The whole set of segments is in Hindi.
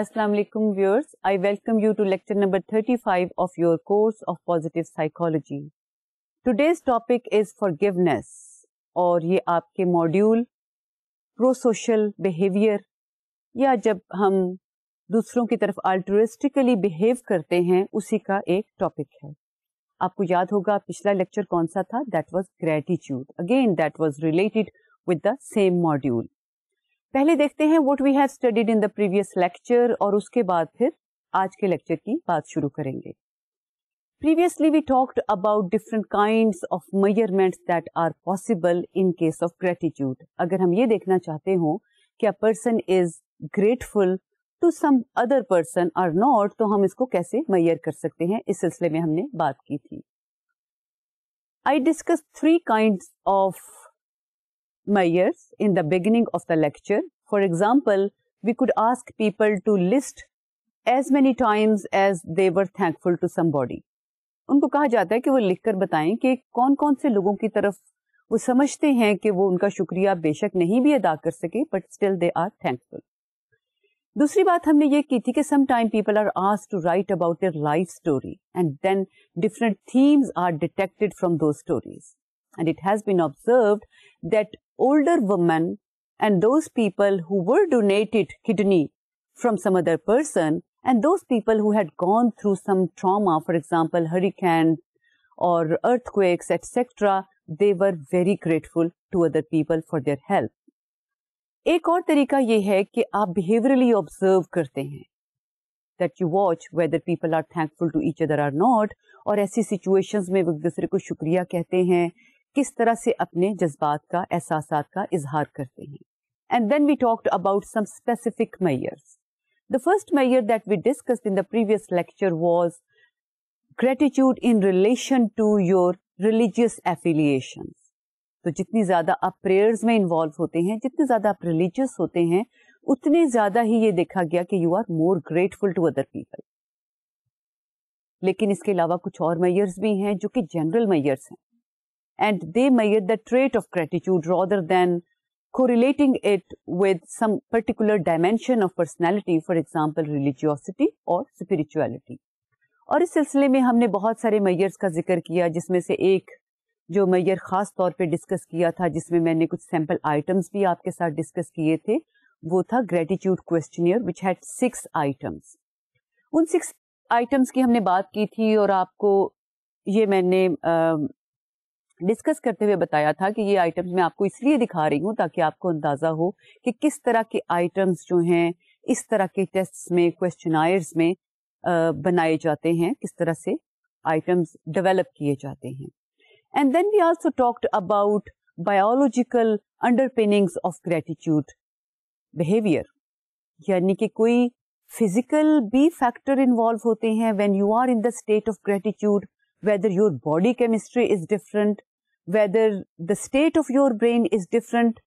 अस्सलाम वालेकुम viewers I welcome you to lecture number 35 of your course of positive psychology today's topic is forgiveness और ये आपके मॉड्यूल प्रो सोशल बिहेवियर या जब हम दूसरों की तरफ अल्टरिस्टिकली बिहेव करते हैं उसी का एक टॉपिक है आपको याद होगा पिछला लेक्चर कौन सा था that was gratitude again that was related with the same module पहले देखते हैं what we have studied in the previous lecture और उसके बाद फिर आज के लेक्चर की बात शुरू करेंगे previously we talked about different kinds of measurements that are possible in case of gratitude अगर हम ये देखना चाहते हो कि a person is grateful to some other person or not तो हम इसको कैसे मैयर कर सकते हैं इस सिलसिले में हमने बात की थी I discuss three kind of Myers in the beginning of the lecture. For example, we could ask people to list as many times as they were thankful to somebody. उनको कहा जाता है कि वो लिखकर बताएं कि कौन कौन से लोगों की तरफ वो समझते हैं कि वो उनका शुक्रिया बेशक नहीं भी अदा कर सके but still they are thankful दूसरी बात हमने ये की थी कि some time people are ask to write about their life story and then different themes are detected from those stories and it has been observed that older women and those people who were donated kidney from some other person and those people who had gone through some trauma, for example, hurricane or earthquakes, etc., they were very grateful to other people for their help. एक और तरीका ये है कि आप बिहेवियरली ऑब्जर्व करते हैं that you watch whether people are thankful to each other or not और ऐसी सिचुएशंस में एक को शुक्रिया कहते हैं किस तरह से अपने जज्बात का एहसास का इजहार करते हैं and then we talked about some specific measures the first measure that we discussed in the previous lecture was gratitude in relation to your religious affiliation तो जितनी ज्यादा आप प्रेयर्स में इन्वॉल्व होते हैं जितने ज्यादा आप रिलीजियस होते हैं उतने ज्यादा ही ये देखा गया कि you are more grateful to other people लेकिन इसके अलावा कुछ और मैयर्स भी हैं जो कि जनरल मैयर्स हैं and they measure the trait of gratitude rather than correlating it with some particular dimension of personality, for example, religiosity or spirituality. और इस सिलसिले में हमने बहुत सारे मैयर्स का जिक्र किया जिसमें से एक जो मैयर खास तौर पे डिस्कस किया था जिसमें मैंने कुछ सैंपल आइटम्स भी आपके साथ डिस्कस किए थे वो था gratitude questionnaire which had six items उन सिक्स आइटम्स की हमने बात की थी और आपको ये मैंने डिस्कस करते हुए बताया था कि ये आइटम्स मैं आपको इसलिए दिखा रही हूँ ताकि आपको अंदाजा हो कि किस तरह के आइटम्स जो हैं इस तरह के टेस्ट में क्वेश्चन में बनाए जाते हैं किस तरह से आइटम्स डेवेलप किए जाते हैं and then we also talked about biological underpinnings of gratitude behaviour यानी कि कोई फिजिकल भी फैक्टर इन्वॉल्व होते हैं when you are in the state of gratitude whether your body chemistry is different whether the state of your brain is different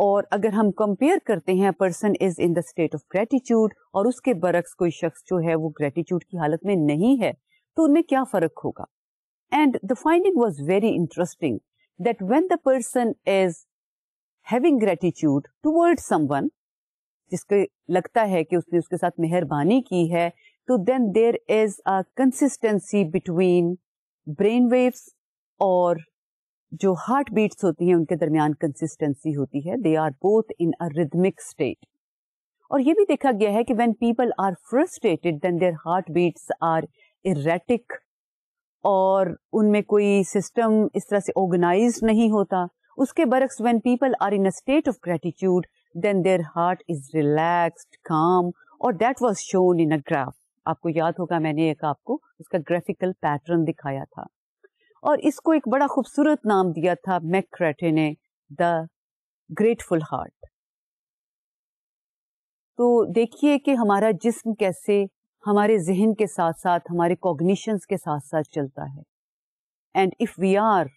और अगर हम कंपेयर करते हैं person is in the state of gratitude और उसके बरक्स कोई शख्स जो है वो ग्रेटिट्यूड की हालत में नहीं है तो उनमें क्या फर्क होगा and the finding was very interesting that when the person is having gratitude toward someone जिसके लगता है कि उसने उसके साथ मेहरबानी की है तो then there is a consistency between brain waves और जो हार्ट बीट्स होती हैं उनके दरमियान कंसिस्टेंसी होती है they are both in a rhythmic state और ये भी देखा गया है कि when people are frustrated then their heart beats are erratic और उनमें कोई सिस्टम इस तरह से ऑर्गेनाइज नहीं होता उसके बरक्स when people are in a state of gratitude then their heart is relaxed calm और that was shown in a graph आपको याद होगा मैंने एक आपको उसका ग्राफिकल पैटर्न दिखाया था और इसको एक बड़ा खूबसूरत नाम दिया था मैक्रेटे ने द ग्रेटफुल हार्ट तो देखिए कि हमारा जिस्म कैसे हमारे जहन के साथ साथ हमारे कॉग्निशंस के साथ साथ चलता है and if we are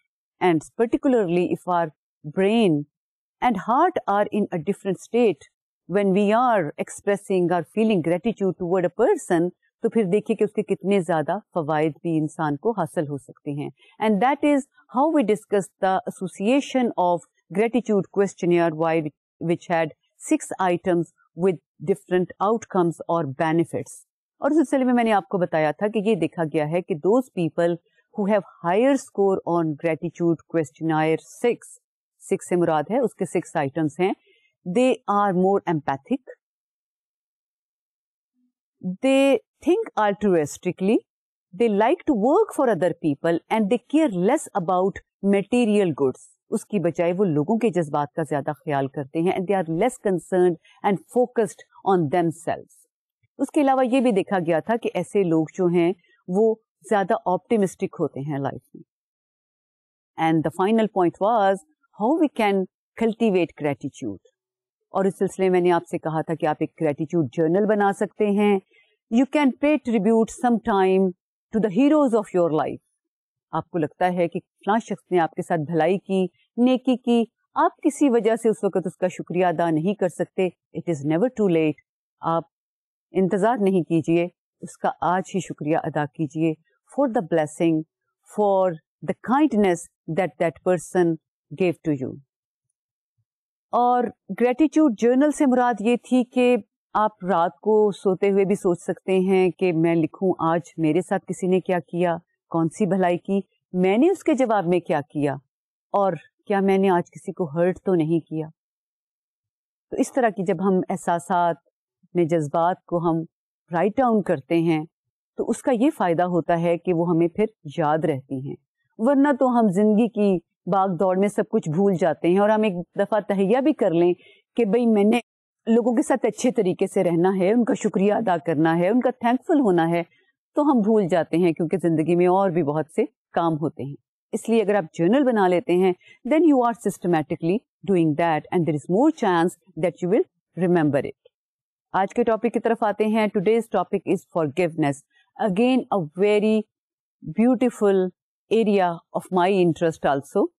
and particularly if our brain and heart are in a different state when we are expressing or feeling gratitude toward a person, तो फिर देखिए कि उसके कितने ज्यादा फवायद भी इंसान को हासिल हो सकते हैं and that is how we discuss the association of gratitude question which had six items with different outcomes और बेनिफिट्स और उस सिलसिले में मैंने आपको बताया था कि ये देखा गया है कि those people who have higher score on gratitude question six six से मुराद है उसके सिक्स आइटम्स हैं they are more empathic they think altruistically, they like to work for other people and they care less about material goods. उसकी बजाय वो लोगों के जज्बात का ज्यादा ख्याल करते हैं and they are less concern and focused on them उसके अलावा ये भी देखा गया था कि ऐसे लोग जो हैं वो ज्यादा ऑप्टिमिस्टिक होते हैं लाइफ में and the final point was how we can cultivate gratitude और इस सिलसिले में मैंने आपसे कहा था कि आप एक ग्रेटिट्यूड जर्नल बना सकते हैं you can pay tribute some time to the heroes of your life आपको लगता है कि फला शख्स ने आपके साथ भलाई की नेकी की आप किसी वजह से उस वक्त उसका शुक्रिया अदा नहीं कर सकते it is never too late आप इंतज़ार नहीं कीजिए उसका आज ही शुक्रिया अदा कीजिए for the blessing for the kindness that that person gave to you और ग्रेटिट्यूड जर्नल से मुराद ये थी कि आप रात को सोते हुए भी सोच सकते हैं कि मैं लिखूं आज मेरे साथ किसी ने क्या किया कौन सी भलाई की मैंने उसके जवाब में क्या किया और क्या मैंने आज किसी को हर्ट तो नहीं किया तो इस तरह की जब हम एहसास अपने जज्बात को हम राइट डाउन करते हैं तो उसका ये फ़ायदा होता है कि वो हमें फिर याद रहती हैं वरना तो हम जिंदगी की बाग दौड़ में सब कुछ भूल जाते हैं और हम एक दफ़ा तहैया भी कर लें कि भाई मैंने लोगों के साथ अच्छे तरीके से रहना है उनका शुक्रिया अदा करना है उनका थैंकफुल होना है तो हम भूल जाते हैं क्योंकि जिंदगी में और भी बहुत से काम होते हैं इसलिए अगर आप जर्नल बना लेते हैं then you are systematically doing that and there is more chance that you will remember it आज के टॉपिक की तरफ आते हैं today's topic is forgiveness again a very beautiful area of my interest also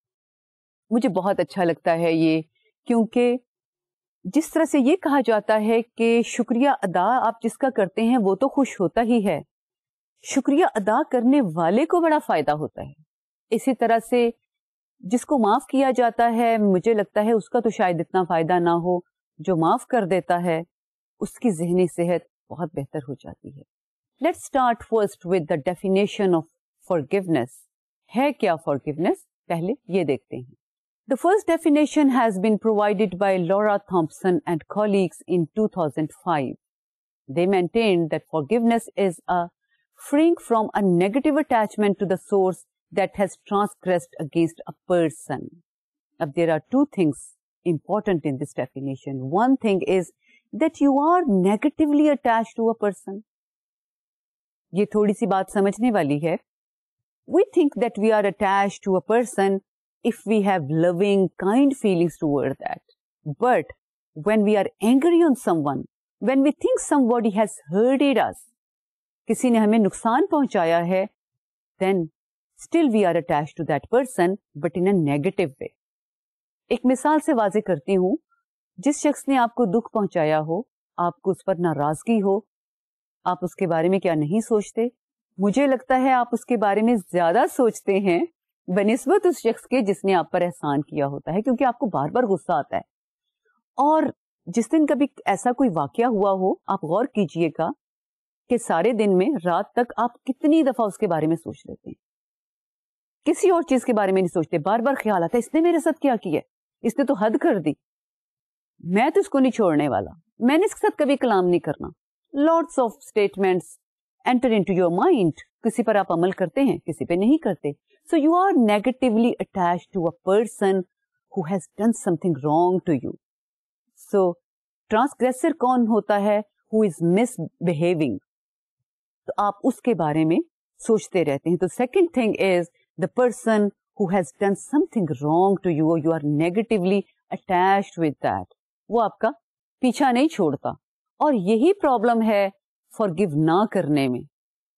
मुझे बहुत अच्छा लगता है ये क्योंकि जिस तरह से ये कहा जाता है कि शुक्रिया अदा आप जिसका करते हैं वो तो खुश होता ही है शुक्रिया अदा करने वाले को बड़ा फायदा होता है इसी तरह से जिसको माफ किया जाता है मुझे लगता है उसका तो शायद इतना फायदा ना हो जो माफ कर देता है उसकी जहनी सेहत बहुत बेहतर हो जाती है let start first with the definition of for है क्या फॉर पहले ये देखते हैं The first definition has been provided by Laura Thompson and colleagues in 2005. They maintained that forgiveness is a freeing from a negative attachment to the source that has transgressed against a person. Now, there are two things important in this definition. One thing is that you are negatively attached to a person. ये थोड़ी सी बात समझने वाली है. We think that we are attached to a person if we have loving, kind feelings toward that. But when we are angry on someone, when we think somebody has hurted us, किसी ने हमें नुकसान पहुंचाया है then still we are attach to that person but in a negative way एक मिसाल से वाजे करती हूँ जिस शख्स ने आपको दुख पहुंचाया हो आपको उस पर नाराजगी हो आप उसके बारे में क्या नहीं सोचते मुझे लगता है आप उसके बारे में ज्यादा सोचते हैं बनस्बत तो उस शख्स के जिसने आप पर एहसान किया होता है क्योंकि आपको बार बार गुस्सा आता है और जिस दिन कभी ऐसा कोई वाक्य हुआ हो आप गौर कीजिएगा कि सारे दिन में रात तक आप कितनी दफा उसके बारे में सोच लेते हैं किसी और चीज के बारे में नहीं सोचते बार बार ख्याल आता है इसने मेरे साथ क्या किया इसने तो हद कर दी मैं तो इसको नहीं छोड़ने वाला मैंने इसके साथ कभी कलाम नहीं करना loads of statements enter into your mind किसी पर आप अमल करते हैं किसी पे नहीं करते so you are negatively attach to a person who has done something wrong to you so transgressor कौन होता है हु इज मिस बिहेविंग तो आप उसके बारे में सोचते रहते हैं तो second thing is the person who has done something wrong to you you are negatively attach with that वो आपका पीछा नहीं छोड़ता और यही प्रॉब्लम है फॉरगिव ना करने में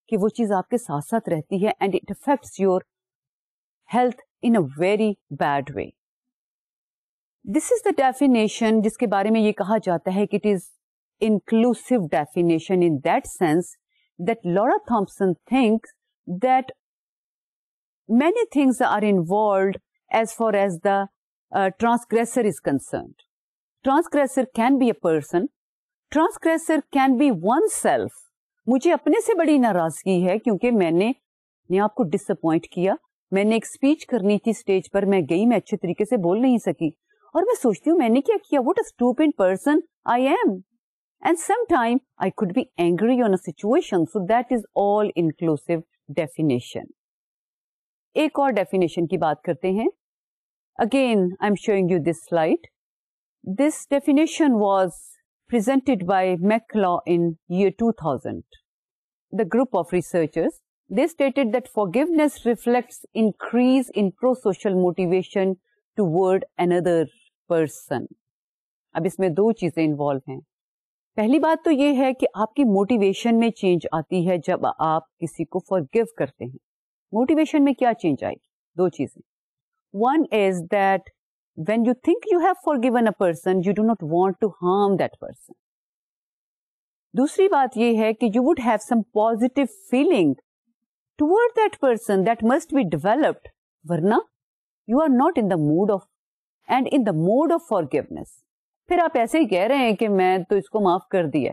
कि वो चीज आपके साथ साथ रहती है and it affects your health in a very bad way this is the definition जिसके बारे में ये कहा जाता है कि it is inclusive definition in that sense that Laura Thompson thinks that many things are involved as far as the uh, transgressor is concerned. Transgressor can be a person transgressor can be oneself मुझे अपने से बड़ी नाराजगी है क्योंकि मैंने ने आपको डिसअपॉइंट किया मैंने एक स्पीच करनी थी स्टेज पर मैं गई मैं अच्छे तरीके से बोल नहीं सकी और मैं सोचती हूँ मैंने क्या किया what a in person I am and sometime I could be angry on situation so that is all inclusive definition एक और डेफिनेशन की बात करते हैं again I am showing you this slide this definition was presented by McClaw in year 2000. The group of researchers, they stated that forgiveness reflects increase in pro-social motivation toward another person. अब इसमें दो चीजें इन्वॉल्व हैं पहली बात तो ये है कि आपकी मोटिवेशन में चेंज आती है जब आप किसी को फॉरगिव करते हैं मोटिवेशन में क्या change when you think you have forgiven a person, you do not want to harm that person. दूसरी बात यह है कि you would have some positive feeling toward that person that must be developed वरना you are not in the mood of and in the mood of forgiveness फिर आप ऐसे ही कह रहे हैं कि मैं तो इसको माफ कर दिया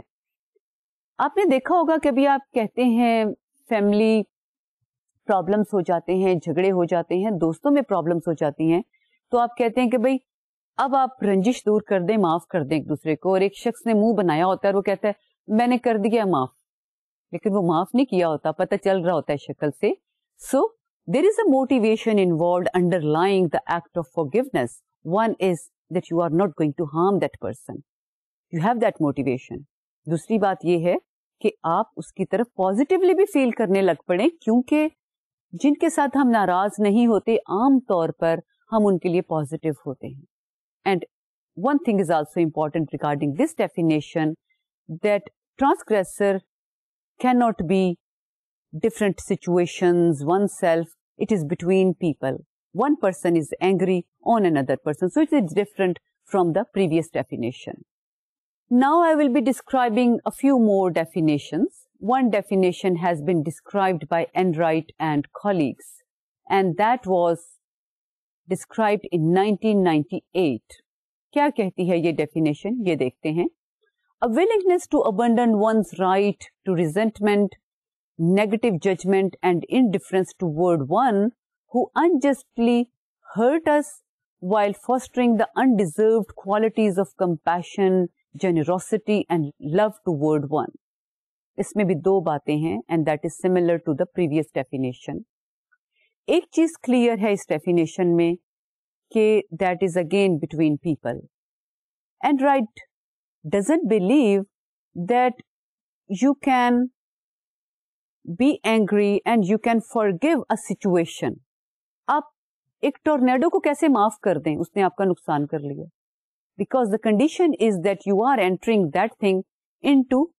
आपने देखा होगा कभी आप कहते हैं फैमिली प्रॉब्लम्स हो जाते हैं झगड़े हो जाते हैं दोस्तों में प्रॉब्लम्स हो जाती हैं तो आप कहते हैं कि भाई अब आप रंजिश दूर कर दें माफ कर दें एक दूसरे को और एक शख्स ने मुंह बनाया होता है और वो कहता है मैंने कर दिया माफ लेकिन वो माफ नहीं किया होता पता चल रहा होता है शक्ल से so there is a motivation involve underlying the act of forgiveness one is that you are not going to harm that person you have that motivation दूसरी बात यह है कि आप उसकी तरफ पॉजिटिवली भी फील करने लग पड़े क्योंकि जिनके साथ हम नाराज नहीं होते आमतौर पर हम उनके लिए पॉजिटिव होते हैं and one thing is also important regarding this definition that transgressor can not be different situations oneself one person is angry on another person. So it is different from the previous definition. Now I will be describing a few more definitions. One definition has been described by Enright and colleagues and that was described in 1998. Kya kehti hai ye definition? Ye dekhte hain. A willingness to abandon one's right to resentment, negative judgment and indifference toward one who unjustly hurt us while fostering the undeserved qualities of compassion, generosity and love toward one. اس میں بھی دو باتیں ہیں and that is similar to the एक चीज क्लियर है इस डेफिनेशन में कि that is again between people and Wright doesn't believe that you can be angry and you can forgive a situation आप एक टोर्नेडो को कैसे माफ कर दें उसने आपका नुकसान कर लिया because the condition is that you are entering that thing into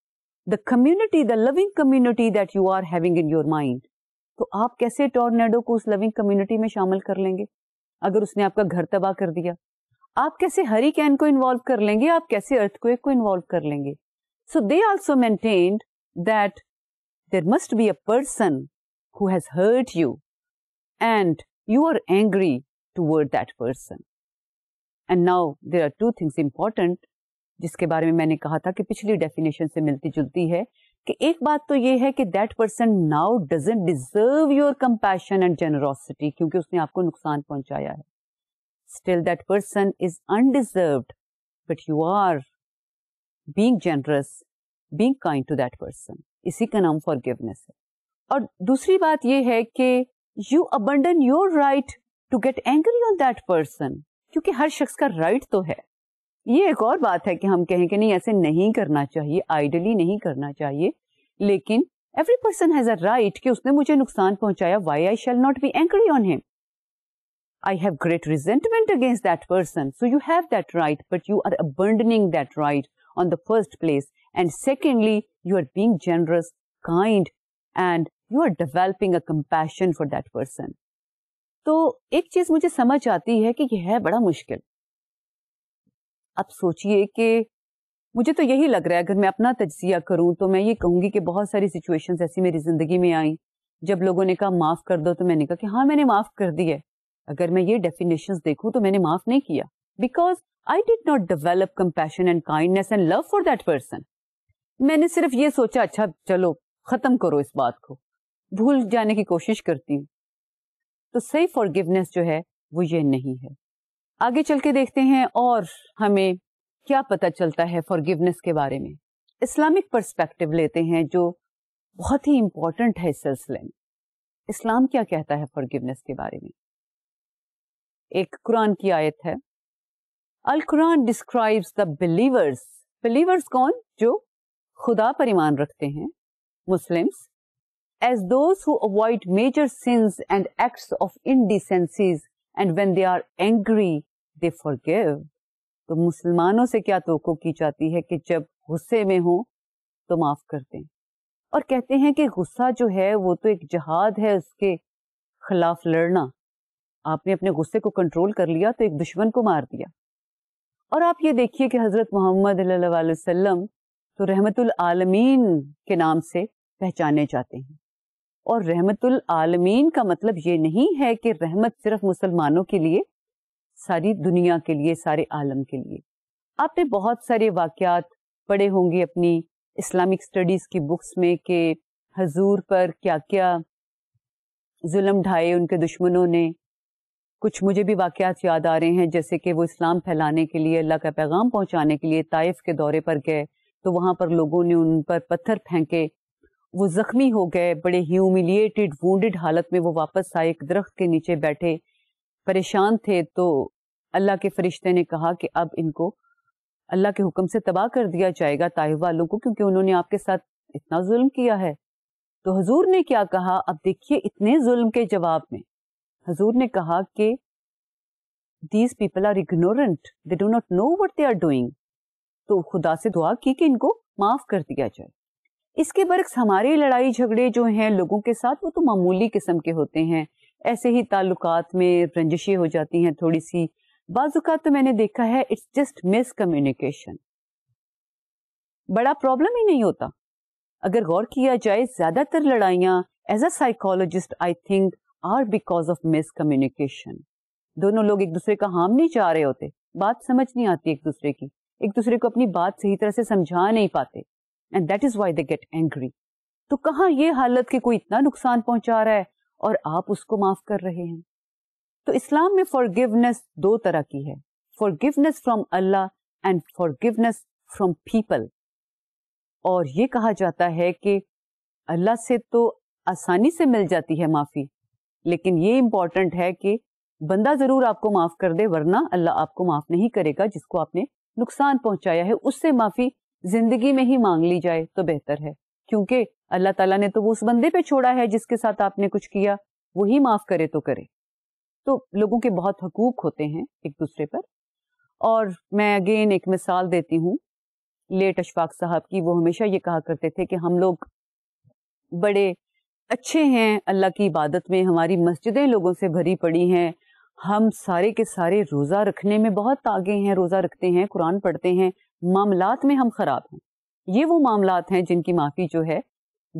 the community the loving community that you are having in your mind तो आप कैसे टॉर्नेडो को उस लविंग कम्युनिटी में शामिल कर लेंगे अगर उसने आपका घर तबाह कर दिया आप कैसे हरी कैन को इन्वॉल्व कर लेंगे आप कैसे अर्थक्वेक को इन्वॉल्व कर लेंगे so they also maintained that there must be a person who has hurt you and you are angry word that person and now there are two things important जिसके बारे में मैंने कहा था कि पिछली डेफिनेशन से मिलती जुलती है कि एक बात तो ये है कि that person now doesn't deserve your compassion and generosity क्योंकि उसने आपको नुकसान पहुंचाया है still that person is undeserve but you are being generous being kind to that person इसी का नाम फॉरगिवनेस है और दूसरी बात यह है कि you abandon your right to get angry on that person क्योंकि हर शख्स का राइट right तो है ये एक और बात है कि हम कहें कि नहीं ऐसे नहीं करना चाहिए आइडली नहीं करना चाहिए लेकिन every person has a right कि उसने मुझे नुकसान पहुंचाया why I shall not be angry on him I have great resentment against that person so you have that right but you are abandoning that right on the first place and secondly you are being generous kind and you are developing a compassion for that person तो एक चीज मुझे समझ आती है कि यह है बड़ा मुश्किल आप सोचिए कि मुझे तो यही लग रहा है अगर मैं अपना तजिया करूं तो मैं ये कहूंगी कि बहुत सारी सिचुएशंस ऐसी मेरी ज़िंदगी में आई जब लोगों ने कहा माफ़ कर दो तो मैंने कहा कि हाँ मैंने माफ़ कर दी है अगर मैं ये डेफिनेशन देखूँ तो मैंने माफ़ नहीं किया because I did not develop compassion and kindness and love for that person मैंने सिर्फ ये सोचा अच्छा चलो ख़त्म करो इस बात को भूल जाने की कोशिश करती हूँ तो सही फॉर जो है वो ये नहीं है आगे चल के देखते हैं और हमें क्या पता चलता है फॉरगिवनेस के बारे में इस्लामिक पर्सपेक्टिव लेते हैं जो बहुत ही इम्पोर्टेंट है इस सिलसिले में इस्लाम क्या कहता है फॉरगिवनेस के बारे में एक कुरान की आयत है Al Quran describes the believers believers कौन जो खुदा पर ईमान रखते हैं Muslims as those who avoid major sins and acts of indecencies and when they are angry they forgive तो मुसलमानों से क्या तो की जाती है कि जब गुस्से में हो तो माफ कर दें और कहते हैं कि गुस्सा जो है वो तो एक जहाद है उसके खिलाफ लड़ना आपने अपने गुस्से को कंट्रोल कर लिया तो एक दुश्मन को मार दिया और आप ये देखिए कि हजरत मोहम्मद वसल्लम तो रहमतुल आलमीन के नाम से पहचाने जाते हैं और रहमतुल आलमीन का मतलब ये नहीं है कि रहमत सिर्फ मुसलमानों के लिए सारी दुनिया के लिए सारे आलम के लिए आपने बहुत सारे वाक़ात पढ़े होंगे अपनी इस्लामिक स्टडीज़ की बुक्स में कि हजूर पर क्या क्या जुल्म ढाए उनके दुश्मनों ने कुछ मुझे भी वाक़ात याद आ रहे हैं जैसे कि वो इस्लाम फैलाने के लिए अल्लाह का पैगाम पहुंचाने के लिए ताइफ के दौरे पर गए तो वहाँ पर लोगों ने उन पर पत्थर फेंके वो ज़ख्मी हो गए बड़े ह्यूमिलिएटेड वूडेड हालत में वो वापस आए एक दरख्त के नीचे बैठे परेशान थे तो अल्लाह के फरिश्ते ने कहा कि अब इनको अल्लाह के हुक्म से तबाह कर दिया जाएगा ताइफ वालों को क्योंकि उन्होंने आपके साथ इतना जुल्म किया है तो हजूर ने क्या कहा अब देखिए इतने जुल्म के जवाब में हजूर ने कहा कि these people are ignorant they do not know what they are doing तो खुदा से दुआ की कि इनको माफ कर दिया जाए इसके बरक्स हमारे लड़ाई झगड़े जो हैं लोगों के साथ वो तो मामूली किस्म के होते हैं ऐसे ही ताल्लुकात में रंजिशें हो जाती हैं थोड़ी सी बाजू का तो मैंने देखा है इट्स जस्ट मिस कम्युनिकेशन बड़ा प्रॉब्लम ही नहीं होता अगर गौर किया जाए ज्यादातर लड़ाइयाँ as a psychologist I think are because of miscommunication दोनों लोग एक दूसरे का हार्म नहीं चाह रहे होते बात समझ नहीं आती एक दूसरे की एक दूसरे को अपनी बात सही तरह से समझा नहीं पाते and that is why they get angry तो कहा यह हालत के कोई इतना नुकसान पहुंचा रहा है और आप उसको माफ कर रहे हैं तो इस्लाम में फॉरगिवनेस दो तरह की है forgiveness from Allah and forgiveness from people और ये कहा जाता है कि अल्लाह से तो आसानी से मिल जाती है माफ़ी लेकिन ये इंपॉर्टेंट है कि बंदा ज़रूर आपको माफ़ कर दे वरना अल्लाह आपको माफ़ नहीं करेगा जिसको आपने नुकसान पहुंचाया है उससे माफ़ी जिंदगी में ही मांग ली जाए तो बेहतर है क्योंकि अल्लाह ताला ने तो वो उस बंदे पे छोड़ा है जिसके साथ आपने कुछ किया वही माफ करे तो करे तो लोगों के बहुत हकूक होते हैं एक दूसरे पर और मैं अगेन एक मिसाल देती हूँ लेट अशफाक साहब की वो हमेशा ये कहा करते थे कि हम लोग बड़े अच्छे हैं अल्लाह की इबादत में हमारी मस्जिदें लोगों से भरी पड़ी हैं हम सारे के सारे रोज़ा रखने में बहुत आगे हैं रोज़ा रखते हैं कुरान पढ़ते हैं मामलात में हम ख़राब हैं ये वो मामला हैं जिनकी माफ़ी जो है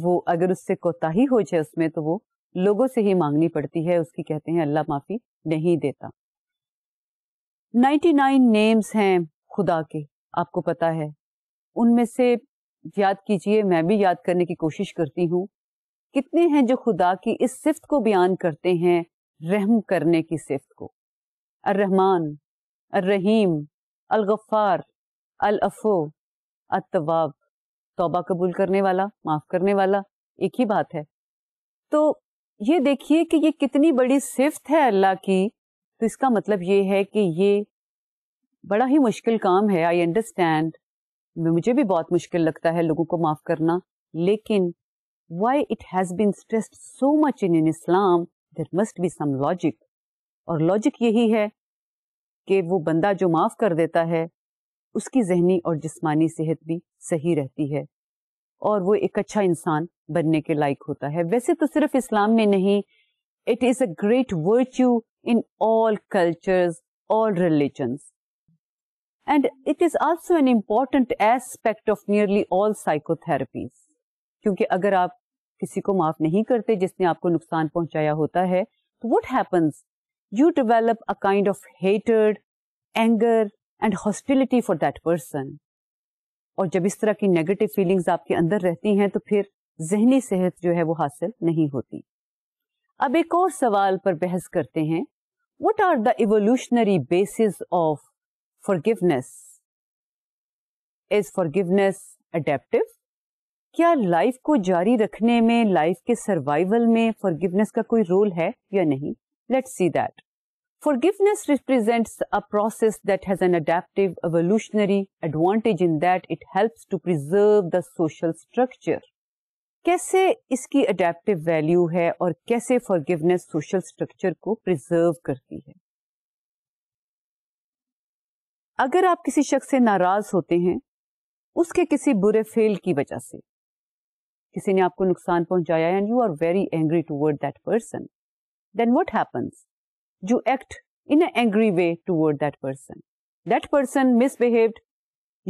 वो अगर उससे कोताही हो जाए उसमें तो वो लोगों से ही मांगनी पड़ती है उसकी कहते हैं अल्लाह माफ़ी नहीं देता 99 नेम्स हैं खुदा के आपको पता है उनमें से याद कीजिए मैं भी याद करने की कोशिश करती हूँ कितने हैं जो खुदा की इस सिफ्त को बयान करते हैं रहम करने की सिफ्त को अर्रहमान अर्रहीम अलगफ़ार अलफो अतवाब तौबा कबूल करने वाला माफ करने वाला एक ही बात है तो ये देखिए कि ये कितनी बड़ी सिफ्त है अल्लाह की तो इसका मतलब ये है कि ये बड़ा ही मुश्किल काम है आई अंडरस्टैंड मुझे भी बहुत मुश्किल लगता है लोगों को माफ करना लेकिन why it has been stressed so much in in Islam there must be some logic और लॉजिक यही है कि वो बंदा जो माफ कर देता है उसकी जहनी और जिसमानी सेहत भी सही रहती है और वो एक अच्छा इंसान बनने के लायक होता है वैसे तो सिर्फ इस्लाम में नहीं it is a great virtue in all culture all religions and it is also an important aspect of nearly all psychotherapies क्योंकि अगर आप किसी को माफ नहीं करते जिसने आपको नुकसान पहुंचाया होता है तो what happens you develop a kind of hatred anger and hostility for that person और जब इस तरह की नेगेटिव फीलिंग्स आपके अंदर रहती हैं तो फिर जहनी सेहत जो है वो हासिल नहीं होती अब एक और सवाल पर बहस करते हैं what are the evolutionary basis of forgiveness is forgiveness adaptive क्या लाइफ को जारी रखने में लाइफ के सर्वाइवल में फॉरगिवनेस का कोई रोल है या नहीं let's see that Forgiveness represents a process that has an adaptive evolutionary advantage in that it helps to preserve the social structure. कैसे इसकी अडेप्टिव वैल्यू है और कैसे फॉरगिवनेस सोशल स्ट्रक्चर को प्रिजर्व करती है अगर आप किसी शख्स से नाराज होते हैं उसके किसी बुरे फेल की वजह से किसी ने आपको नुकसान पहुंचाया and you are very angry toward that person then what happens you act in an angry way that person that person person misbehaved.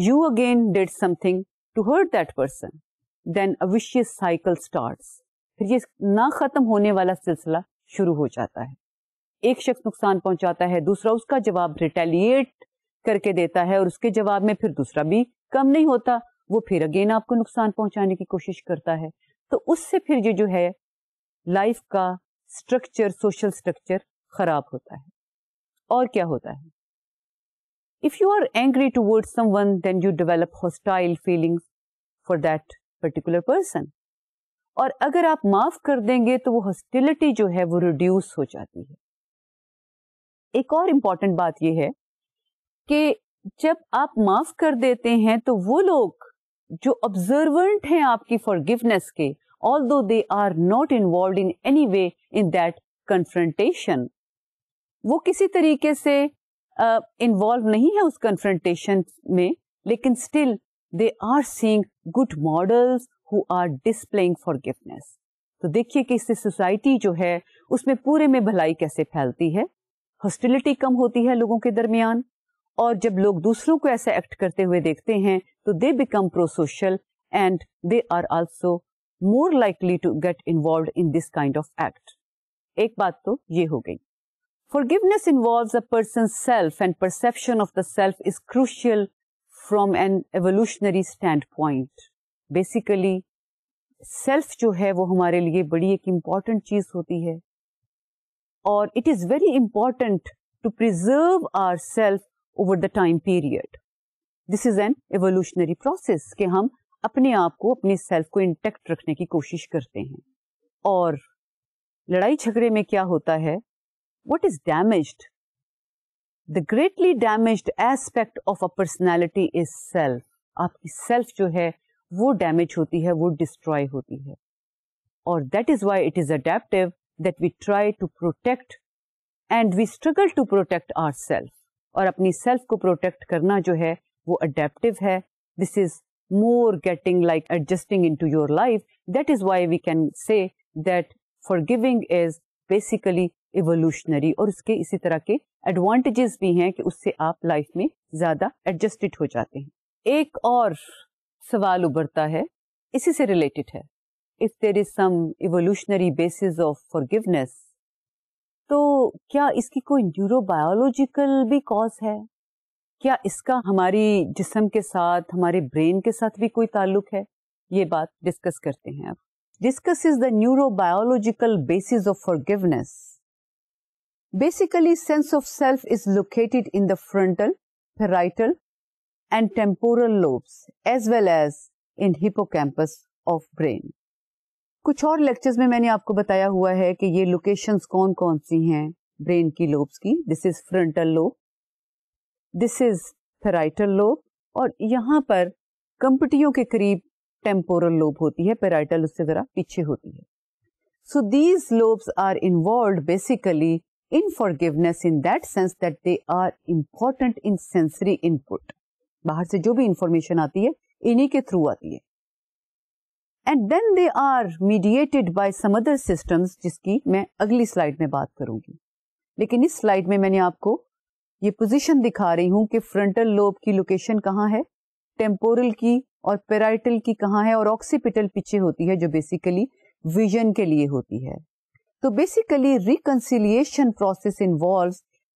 You again did something to hurt that person. Then a vicious फिर ये ना खत्म होने वाला सिलसिला शुरू हो जाता है एक शख्स नुकसान पहुंचाता है दूसरा उसका जवाब रिटेलिएट करके देता है और उसके जवाब में फिर दूसरा भी कम नहीं होता वो फिर अगेन आपको नुकसान पहुंचाने की कोशिश करता है तो उससे फिर ये जो है लाइफ का स्ट्रक्चर सोशल स्ट्रक्चर खराब होता है और क्या होता है if you are angry toward someone then you develop hostile feeling for that particular person और अगर आप माफ कर देंगे तो वो हॉस्टिलिटी जो है वो रिड्यूस हो जाती है एक और इम्पॉर्टेंट बात यह है कि जब आप माफ कर देते हैं तो वो लोग जो ऑब्जर्वेंट हैं आपकी फॉरगिवनेस के although they are not involve in any way in that confrontation वो किसी तरीके से इन्वॉल्व uh, नहीं है उस कन्फ्रंटेशन में लेकिन still they are seeing good models who are displaying forgiveness तो देखिए कि इससे सोसाइटी जो है उसमें पूरे में भलाई कैसे फैलती है हॉस्टिलिटी कम होती है लोगों के दरमियान और जब लोग दूसरों को ऐसा एक्ट करते हुए देखते हैं तो they become prosocial and they are also more likely to get involve in this kind of act एक बात तो ये हो गई Forgiveness involves a person's self and perception of the self is crucial from an evolutionary standpoint. Basically, self जो है वो हमारे लिए बड़ी एक इम्पॉर्टेंट चीज होती है और it is very important to preserve our self over the time period this is an evolutionary process कि हम अपने आप को अपने सेल्फ को इंटेक्ट रखने की कोशिश करते हैं और लड़ाई झगड़े में क्या होता है what is damaged? The greatly damaged aspect of a personality is self. Aapki self jo hai, wo damage hoti hai, wo destroy hoti hai. Or that is why it is adaptive that we try to protect and we struggle to protect ourself. Aur apni self ko protect karna jo hai, wo adaptive hai. This is more getting like adjusting into your life. That is why we can say that forgiving is basically evolutionary और उसके इसी तरह के एडवांटेजेस भी हैं कि उससे आप लाइफ में ज्यादा एडजस्टेड हो जाते हैं एक और सवाल उभरता है इसी से रिलेटेड है if there is some evolutionary basis of forgiveness तो क्या इसकी कोई न्यूरोबायोलॉजिकल भी कॉज है क्या इसका हमारी जिसम के साथ हमारे ब्रेन के साथ भी कोई ताल्लुक है ये बात डिस्कस करते हैं अब discuss is the neurobiological basis of forgiveness basically sense of self is located in the frontal parietal and temporal lobes as well as in hippocampus of brain कुछ और लेक्चर्स में मैंने आपको बताया हुआ है कि ये लोकेशंस कौन कौन सी हैं ब्रेन की लोब्स की this is frontal lobe this is parietal lobe और यहाँ पर कंपटियों के करीब टेम्पोरल लोब होती है पेराइटल उससे जरा पीछे होती है so these lobes are involve basically in forgiveness in that sense that they are important in sensory input. बाहर से जो भी इंफॉर्मेशन आती है इन्हीं के थ्रू आती है and then they are mediated by some other systems जिसकी मैं अगली स्लाइड में बात करूंगी लेकिन इस स्लाइड में मैंने आपको ये पोजीशन दिखा रही हूं कि फ्रंटल लोब की लोकेशन कहाँ है टेम्पोरल की और पेराइटल की कहाँ है और ऑक्सीपिटल पीछे होती है जो बेसिकली विजन के लिए होती है तो basically reconciliation process involve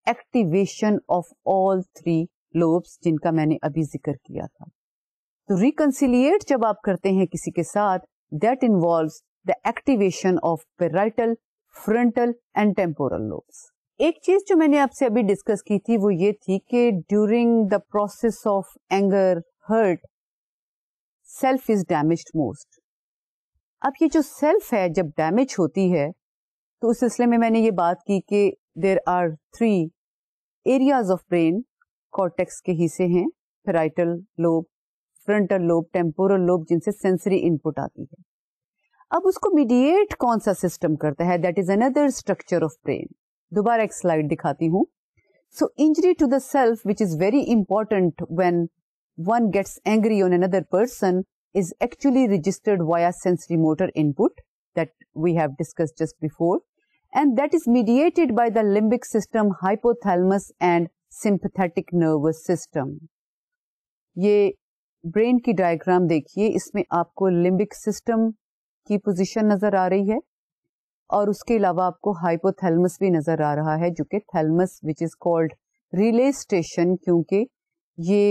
activation of all three lobes जिनका मैंने अभी जिक्र किया था तो रिकंसिलिएट जब आप करते हैं किसी के साथ that involve the activation of parietal frontal and temporal lobes एक चीज जो मैंने आपसे अभी डिस्कस की थी वो ये थी कि during the process of anger hurt self is damage most अब ये जो सेल्फ है जब डैमेज होती है तो उस सिलसिले में मैंने ये बात की कि there are three areas of brain cortex के हिस्से हैं parietal lobe frontal lobe temporal lobe जिनसे सेंसरी इनपुट आती है अब उसको मीडिएट कौन सा सिस्टम करता है that is another structure of brain दोबारा एक स्लाइड दिखाती हूँ so injury to the self which is very important when one gets angry on another person is actually registered via sensory motor input that we have discussed just before and that is mediated by the limbic system, hypothalamus and sympathetic nervous system. ये brain की diagram देखिए इसमें आपको limbic system की position नजर आ रही है और उसके अलावा आपको hypothalamus भी नजर आ रहा है जो कि thalamus which is called relay station क्योंकि ये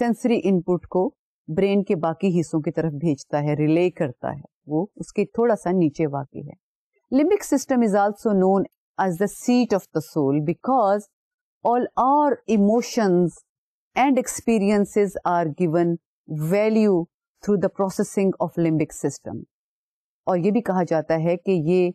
sensory input को ब्रेन के बाकी हिस्सों की तरफ भेजता है रिले करता है वो उसके थोड़ा सा नीचे वाकई है limbic system is also known as the seat of the soul because all our emotions and experiences are given value through the processing of limbic system और ये भी कहा जाता है कि ये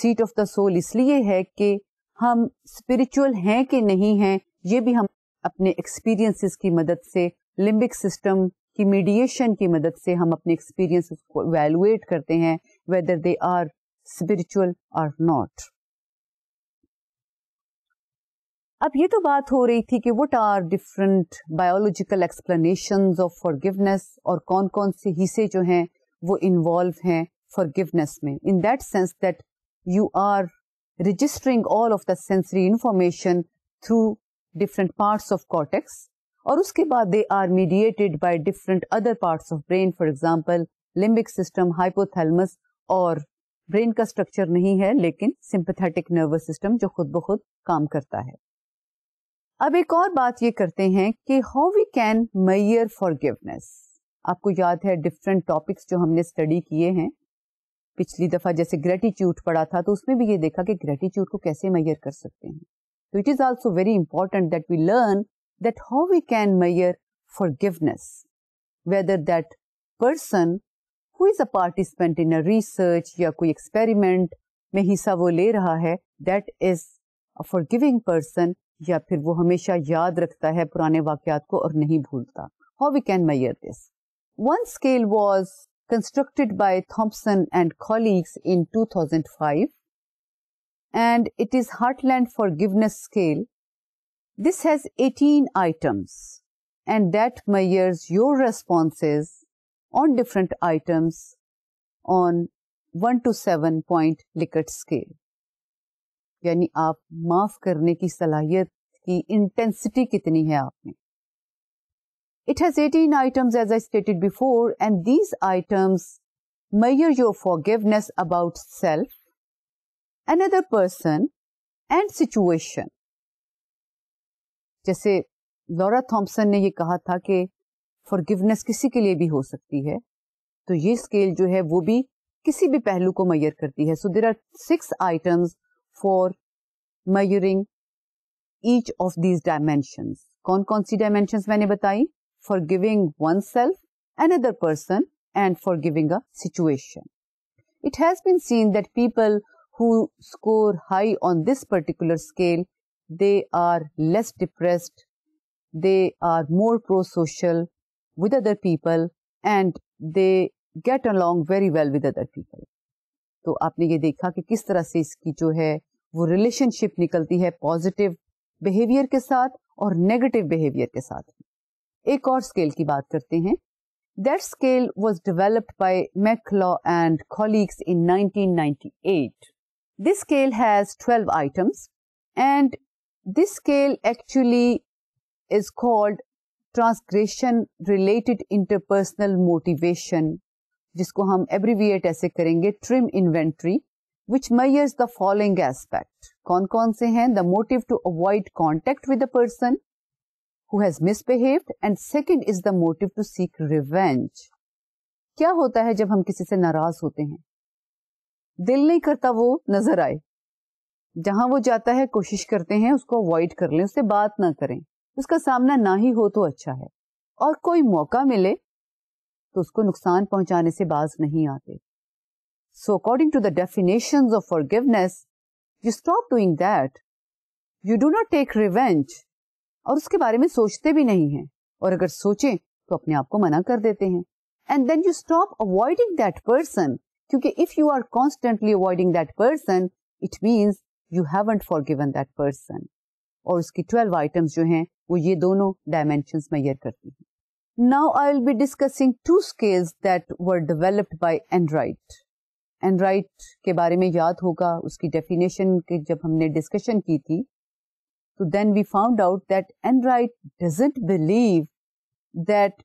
सीट ऑफ द सोल इसलिए है कि हम स्पिरिचुअल हैं कि नहीं हैं ये भी हम अपने एक्सपीरियंसेस की मदद से लिम्बिक सिस्टम कि मीडिएशन की मदद से हम अपने एक्सपीरियंस को वैल्यूएट करते हैं वेदर दे आर स्पिरिचुअल और नॉट अब ये तो बात हो रही थी कि what are different biological explanation of forgiveness और कौन कौन से हिस्से जो हैं वो इन्वॉल्व हैं फॉरगिवनेस में in that sense that you are registering all of the sensory information through different parts of cortex और उसके बाद they are mediated by different other part of brain for example limbic system hypothalamus और ब्रेन का स्ट्रक्चर नहीं है लेकिन सिंपथेटिक नर्वस सिस्टम जो खुद ब खुद काम करता है अब एक और बात ये करते हैं कि how we can measure forgiveness आपको याद है डिफरेंट टॉपिक्स जो हमने स्टडी किए हैं पिछली दफा जैसे ग्रेटिट्यूड पढ़ा था तो उसमें भी ये देखा कि ग्रेटिट्यूड को कैसे मैयर कर सकते हैं तो it is also very important that we learn that how we can measure forgiveness, whether that person who is a participant in a research या कोई experiment में हिस्सा वो ले रहा है that is a forgiving person या फिर वो हमेशा याद रखता है पुराने वाकयात को और नहीं भूलता how we can measure this. One scale was constructed by Thompson and colleagues in 2005 and it is Heartland Forgiveness Scale this has 18 items and that measures your responses on different items on 1 to 7 point Likert scale. यानी आप माफ करने की सलाहियत की इंटेंसिटी कितनी है आप It has 18 items as I stated before, and these items measure your forgiveness about self, another person, and situation. जैसे लॉरा थॉम्सन ने ये कहा था कि फॉरगिवनेस किसी के लिए भी हो सकती है तो ये स्केल जो है वो भी किसी भी पहलू को मैयर करती है so there are six items for measuring each of these dimension कौन कौन सी डायमेंशन मैंने बताई forgiving oneself another person and forgiving a situation it has been seen that people who score high on this particular scale they are less depressed, they are more pro social with other people, and they get along very well with other people. तो आपने ये देखा कि किस तरह से इसकी जो है वो रिलेशनशिप निकलती है पॉजिटिव बिहेवियर के and और नेगेटिव बिहेवियर के साथ एक और स्केल की बात करते हैं that scale was developed by McCullough 1998 This scale has 12 items and this scale actually is called transgression related interpersonal motivation जिसको हम एब्रीविएट ऐसे करेंगे TRIM inventory which measures the following aspect कौन कौन से हैं the motive to avoid contact with a person who has misbehaved and second is the motive to seek revenge क्या होता है जब हम किसी से नाराज होते हैं दिल नहीं करता वो नजर आए जहां वो जाता है कोशिश करते हैं उसको अवॉइड कर लें उससे बात ना करें उसका सामना ना ही हो तो अच्छा है और कोई मौका मिले तो उसको नुकसान पहुंचाने से बाज नहीं आते so according to the definition of forgiveness you stop doing that you do not take revenge और उसके बारे में सोचते भी नहीं है और अगर सोचे तो अपने आप को मना कर देते हैं and then you stop avoiding that person क्योंकि if you are constantly avoiding that person it means you haven't forgiven that person और उसकी ट्वेल्व आइटम्स जो हैं वो ये दोनों डायमेंशन मैयर करती हैं now I will be discussing two scales that were developed by Enright Enright के बारे में याद होगा उसकी डेफिनेशन की जब हमने डिस्कशन की थी तो then we found out that Enright doesn't believe that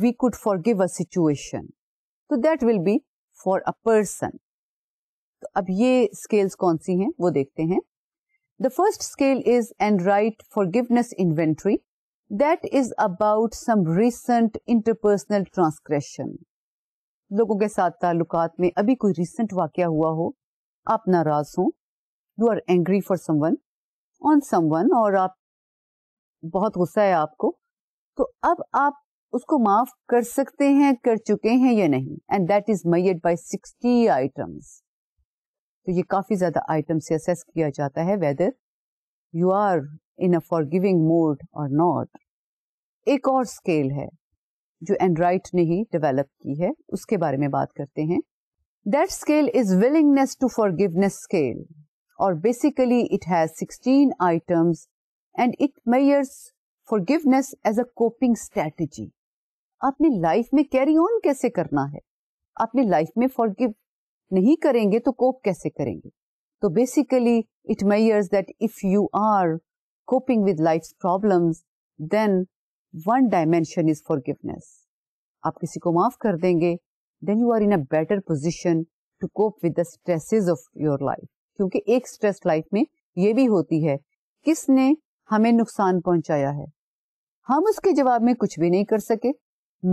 we could forgive a situation तो that will be for a person अब ये स्केल्स कौन सी हैं वो देखते हैं the first scale is Enright forgiveness inventory that is about some recent interpersonal transgression लोगों के साथ ताल्लुकात में अभी कोई रिसेंट वाक्य हुआ हो आप नाराज हो you are angry for someone on someone और आप बहुत गुस्सा है आपको तो अब आप उसको माफ कर सकते हैं कर चुके हैं या नहीं and that is measured by sixty items तो ये काफी ज्यादा आइटम से असेस किया जाता है whether you are in a forgiving mode और नॉट एक और स्केल है जो एंड्राइट ने ही डेवेलप की है उसके बारे में बात करते हैं that scale is willingness to forgiveness scale और basically it has 16 items and it measures forgiveness as a coping strategy आपने लाइफ में कैरी ऑन कैसे करना है आपने लाइफ में फॉरगिव नहीं करेंगे तो कोप कैसे करेंगे तो basically it measures that if you are coping with life problem then one dimension is for forgiveness आप किसी को माफ कर देंगे then you are in a better position to cope with the stresses of your life क्योंकि एक स्ट्रेस लाइफ में ये भी होती है किसने हमें नुकसान पहुंचाया है हम उसके जवाब में कुछ भी नहीं कर सके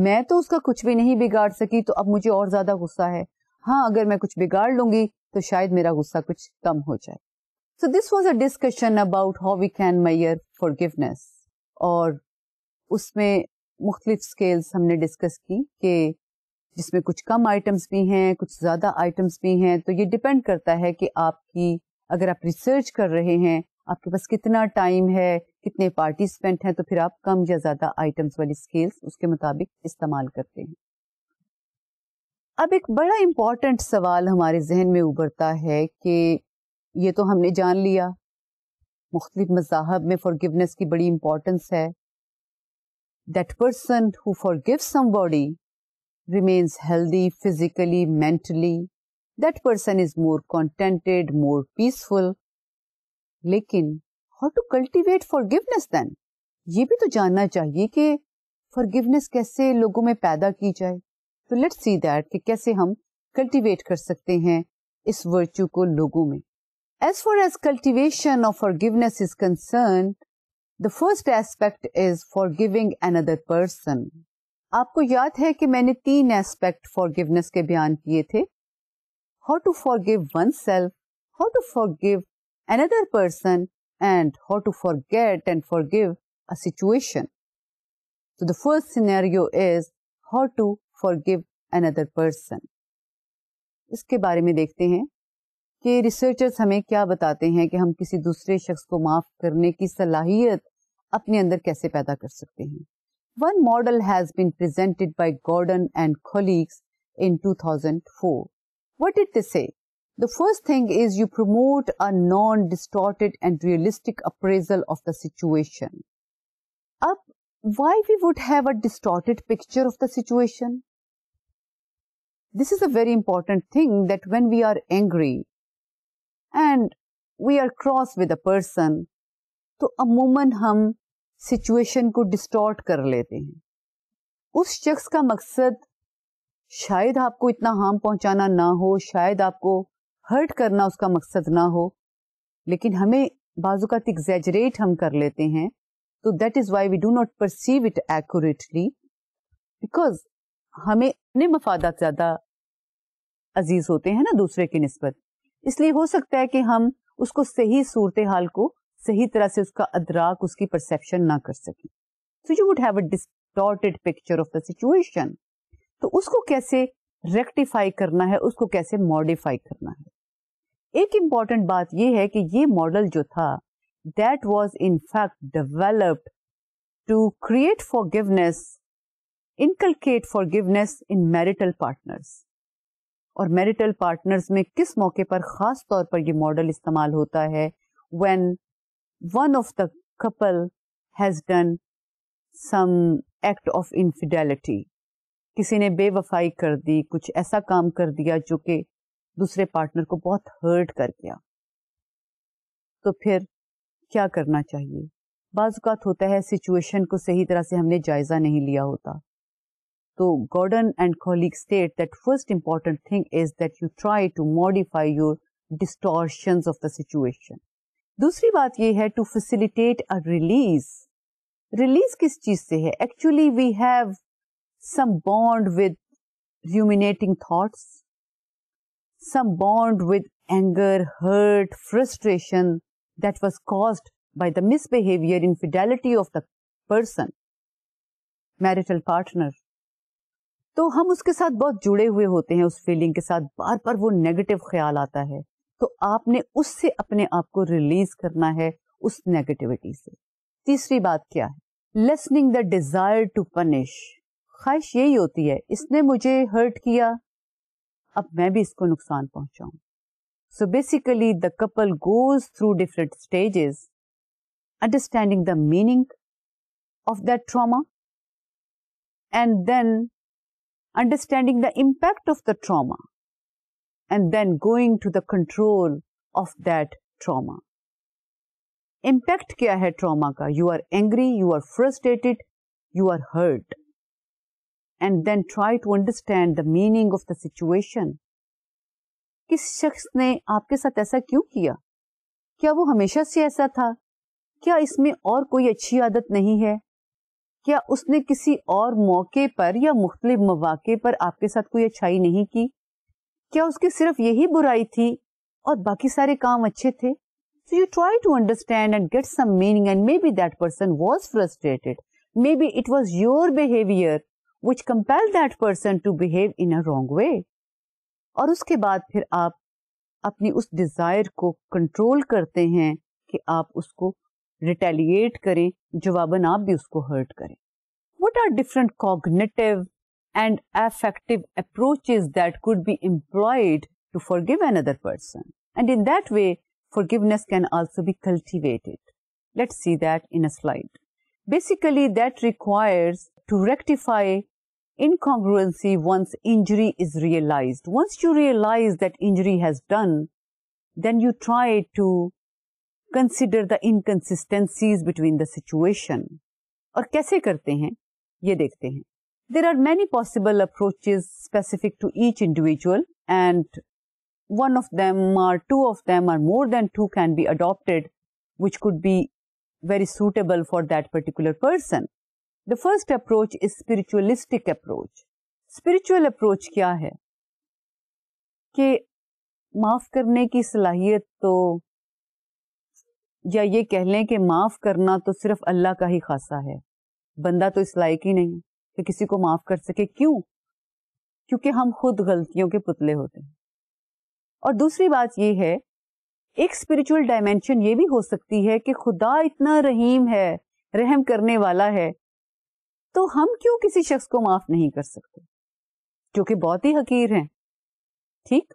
मैं तो उसका कुछ भी नहीं बिगाड़ सकी तो अब मुझे और ज्यादा गुस्सा है हाँ अगर मैं कुछ बिगाड़ लूंगी तो शायद मेरा गुस्सा कुछ कम हो जाए so this was a discussion about how we can measure forgiveness और उसमें मुख्तलिफ स्केल्स हमने डिस्कस की कि जिसमें कुछ कम आइटम्स भी हैं कुछ ज़्यादा आइटम्स भी हैं तो ये डिपेंड करता है कि आपकी अगर आप रिसर्च कर रहे हैं आपके पास कितना टाइम है कितने पार्टिसिपेंट हैं तो फिर आप कम या ज़्यादा आइटम्स वाली स्केल्स उसके मुताबिक इस्तेमाल करते हैं अब एक बड़ा इम्पॉर्टेंट सवाल हमारे जहन में उभरता है कि ये तो हमने जान लिया मुख्तलिफ मजाहब में फॉरगिवनेस की बड़ी इम्पोर्टेंस है that person who for forgive somebody remains healthy physically mentally that person is more contented more peaceful लेकिन how to cultivate forgiveness then ये भी तो जानना चाहिए कि फॉरगिवनेस कैसे लोगों में पैदा की जाए तो लेट सी दैट कि कैसे हम कल्टीवेट कर सकते हैं इस वर्च्यू को लोगों में as far as cultivation of forgiveness is concern the first aspect is forgiving another person आपको याद है कि मैंने तीन एस्पेक्ट फॉर गिवनेस के बयान किए थे how to forgive oneself how to forgive another person and how to forget and forgive a situation So the first scenario is how to forgive another person इसके बारे में देखते हैं कि रिसर्चर्स हमें क्या बताते हैं कि हम किसी दूसरे शख्स को माफ करने की सलाहियत अपने अंदर कैसे पैदा कर सकते हैं one model has been presented by Gordon and colleagues in 2004 what did they say the first thing is you promote a non distorted and realistic appraisal of the situation why we would have a distorted picture of the situation? This is a very important thing that when we are angry and we are cross with a person, to तो अमूमन हम सिचुएशन को डिस्टॉर्ट कर लेते हैं उस शख्स का मकसद शायद आपको इतना हार्म पहुंचाना ना हो शायद आपको hurt karna uska maksad na ho, lekin hume बाजुकात exaggerate hum kar lete hain, तो that is why we do not perceive it accurately because हमें अपने मफादात ज्यादा अजीज होते हैं ना दूसरे की नस्बत इसलिए हो सकता है कि हम उसको सही सूरत हाल को सही तरह से उसका अदराक उसकी परसेप्शन ना कर सकें so you would have a distorted picture of the situation तो उसको कैसे रेक्टिफाई करना है उसको कैसे मॉडिफाई करना है एक इम्पॉर्टेंट बात यह है कि ये मॉडल जो था that was in fact developed to create forgiveness, inculcate forgiveness in marital partners. और मैरिटल पार्टनर्स में किस मौके पर खास तौर पर ये मॉडल इस्तेमाल होता है when one of the couple has done some act of infidelity किसी ने बेवफाई कर दी कुछ ऐसा काम कर दिया जो कि दूसरे पार्टनर को बहुत हर्ट कर गया तो फिर क्या करना चाहिए बाज़ात होता है सिचुएशन को सही तरह से हमने जायज़ा नहीं लिया होता तो Gordon and colleague state that first important thing is that you try to modify your distortion of the situation दूसरी बात यह है to facilitate a release release किस चीज से है actually we have some bond with ruminating thoughts, some bond with anger hurt frustration that was caused by the misbehavior, infidelity of the person, marital partner. तो हम उसके साथ बहुत जुड़े हुए होते हैं उस फीलिंग के साथ बार बार वो नेगेटिव ख्याल आता है तो आपने उससे अपने आप को रिलीज करना है उस नेगेटिविटी से तीसरी बात क्या है lessening the desire to punish ख्वाहिश यही होती है इसने मुझे हर्ट किया अब मैं भी इसको नुकसान पहुंचाऊं So basically, the couple goes through different stages, understanding the meaning of that trauma and then understanding the impact of the trauma and then going to the control of that trauma. Impact kya hai trauma ka? You are angry, you are frustrated, you are hurt. And then try to understand the meaning of the situation किस शख्स ने आपके साथ ऐसा क्यों किया क्या वो हमेशा से ऐसा था क्या इसमें और कोई अच्छी आदत नहीं है क्या उसने किसी और मौके पर या मुख्तलिफ मौाक़े पर आपके साथ कोई अच्छाई नहीं की क्या उसकी सिर्फ यही बुराई थी और बाकी सारे काम अच्छे थे So you try to understand and get some meaning, and maybe that person was frustrated. Maybe it was your behavior which compelled that person to behave in a wrong way. और उसके बाद फिर आप अपनी उस डिज़ायर को कंट्रोल करते हैं कि आप उसको रिटेलिएट करें जवाबन आप भी उसको हर्ट करें what are different cognitive and affective approaches that could be employed to forgive another person and in that way forgiveness can also be cultivated. Let's see that in a slide. Basically that requires to rectify incongruency once injury is realized. Once you realize that injury has done, then you try to consider the inconsistencies between the situation. और कैसे करते हैं ये देखते There are many possible approaches specific to each individual, and one of them or two of them or more than two can be adopted which could be very suitable for that particular person the first approach is spiritualistic approach spiritual approach क्या है कि माफ करने की सलाहियत तो या ये कह लें कि माफ करना तो सिर्फ अल्लाह का ही खासा है बंदा तो इस लायक ही नहीं कि किसी को माफ कर सके क्यों क्योंकि हम खुद गलतियों के पुतले होते हैं और दूसरी बात यह है एक स्पिरिचुअल डायमेंशन ये भी हो सकती है कि खुदा इतना रहीम है रहम करने वाला है तो हम क्यों किसी शख्स को माफ नहीं कर सकते जो कि बहुत ही हकीर हैं ठीक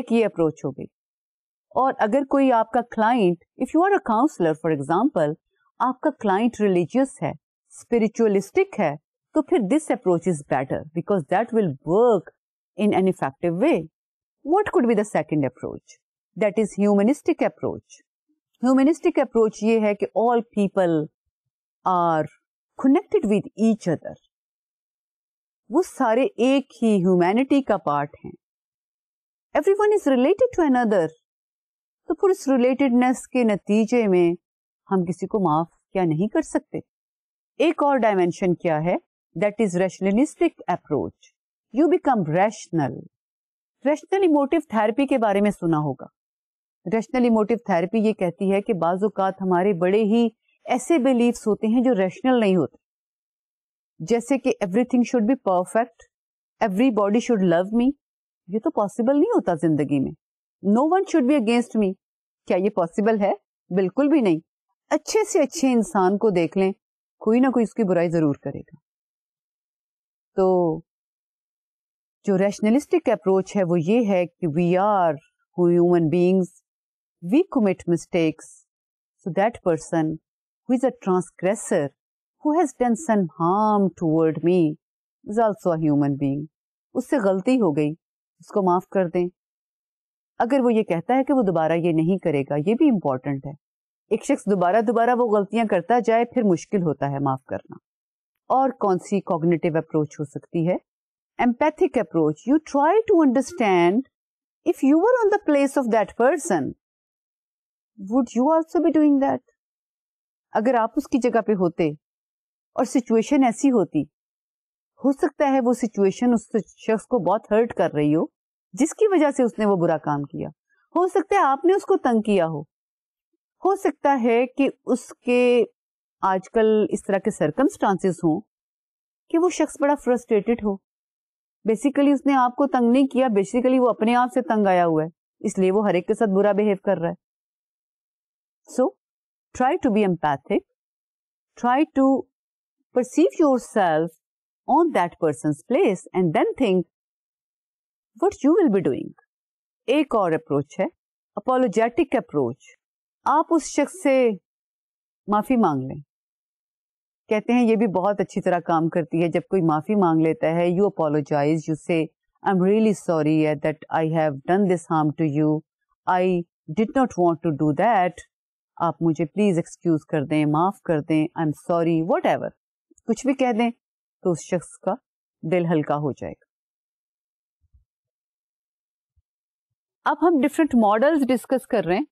एक ये अप्रोच हो गई और अगर कोई आपका client if you are a counsellor for example आपका क्लाइंट रिलीजियस है स्पिरिचुअलिस्टिक है तो फिर this approach is better because that will work in an effective way what could be the second approach that is humanistic approach humanistic approach ये है कि all people are connected with each other वो सारे एक ही ह्यूमैनिटी का पार्ट है everyone is related to another तो फिर उस रिलेटेडनेस के नतीजे में हम किसी को माफ क्या नहीं कर सकते एक और डायमेंशन क्या है that is rationalistic approach you become rational rational emotive therapy के बारे में सुना होगा रेशनल इमोटिव थेरेपी ये कहती है कि बाजूकात हमारे बड़े ही ऐसे बिलीव्स होते हैं जो रैशनल नहीं होते जैसे कि everything should be perfect everybody should love me ये तो पॉसिबल नहीं होता जिंदगी में no one should be against me क्या ये पॉसिबल है बिल्कुल भी नहीं अच्छे से अच्छे इंसान को देख लें कोई ना कोई उसकी बुराई जरूर करेगा तो जो रैशनलिस्टिक अप्रोच है वो ये है कि we are human beings we commit mistakes so that person who is a transgressor, who has done some harm toward me, is also a human being. उससे गलती हो गई उसको माफ कर दें अगर वो ये कहता है कि वो दोबारा ये नहीं करेगा ये भी इम्पोर्टेंट है एक शख्स दोबारा दोबारा वो गलतियां करता जाए फिर मुश्किल होता है माफ करना और कौन सी कॉग्निटिव अप्रोच हो सकती है empathic approach you try to understand if you were on the place of that person would you also be doing that अगर आप उसकी जगह पे होते और सिचुएशन ऐसी होती हो सकता है वो सिचुएशन उस शख्स को बहुत हर्ट कर रही हो जिसकी वजह से उसने वो बुरा काम किया हो सकता है आपने उसको तंग किया हो हो सकता है कि उसके आजकल इस तरह के सरकमस्टांसेस हों कि वो शख्स बड़ा फ्रस्ट्रेटेड हो बेसिकली उसने आपको तंग नहीं किया बेसिकली वो अपने आप से तंग आया हुआ है इसलिए वो हर एक के साथ बुरा बिहेव कर रहा है सो so, try to be empathic, try to perceive yourself on that person's place and then think what you will be doing. Ek aur approach hai, apologetic approach. Aap us shakht se maafi maang lein. کہتے ہیں یہ بھی بہت اچھی طرح کام کرتی ہے جب کوئی معافی مانگ لیتا ہے you apologise you see I really sorry that I आप मुझे प्लीज एक्सक्यूज कर दें माफ कर दें I am sorry whatever कुछ भी कह दें तो उस शख्स का दिल हल्का हो जाएगा अब हम डिफरेंट मॉडल्स डिस्कस कर रहे हैं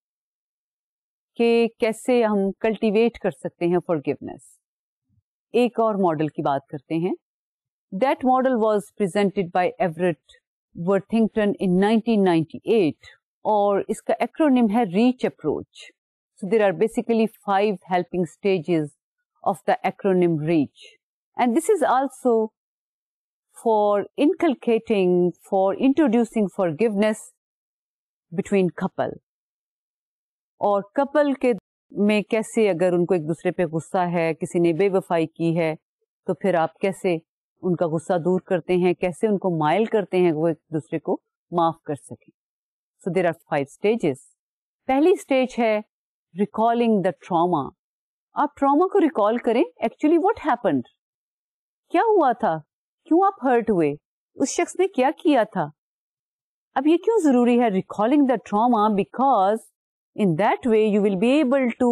कि कैसे हम कल्टीवेट कर सकते हैं फॉरगिवनेस एक और मॉडल की बात करते हैं that model was presented by Everett Worthington in 1998 और इसका एक्रोनिम है REACH approach So there are basically five helping stages of the acronym REACH. And this is also for inculcating, for introducing forgiveness between couple. और कपल के में कैसे अगर उनको एक दूसरे पे गुस्सा है किसी ने बेवफाई ki hai, to phir aap kaise unka गुस्सा dur karte हैं kaise unko माइल karte हैं wo ek dusre ko maaf kar सकें So there are five stages. Pahli stage hai, recalling the trauma आप ट्रामा को रिकॉल करें एक्चुअली व्हाट हैपेंड क्या हुआ था क्यों आप हर्ट हुए उस शख्स ने क्या किया था अब ये क्यों जरूरी है recalling the trauma because in that way you will be able to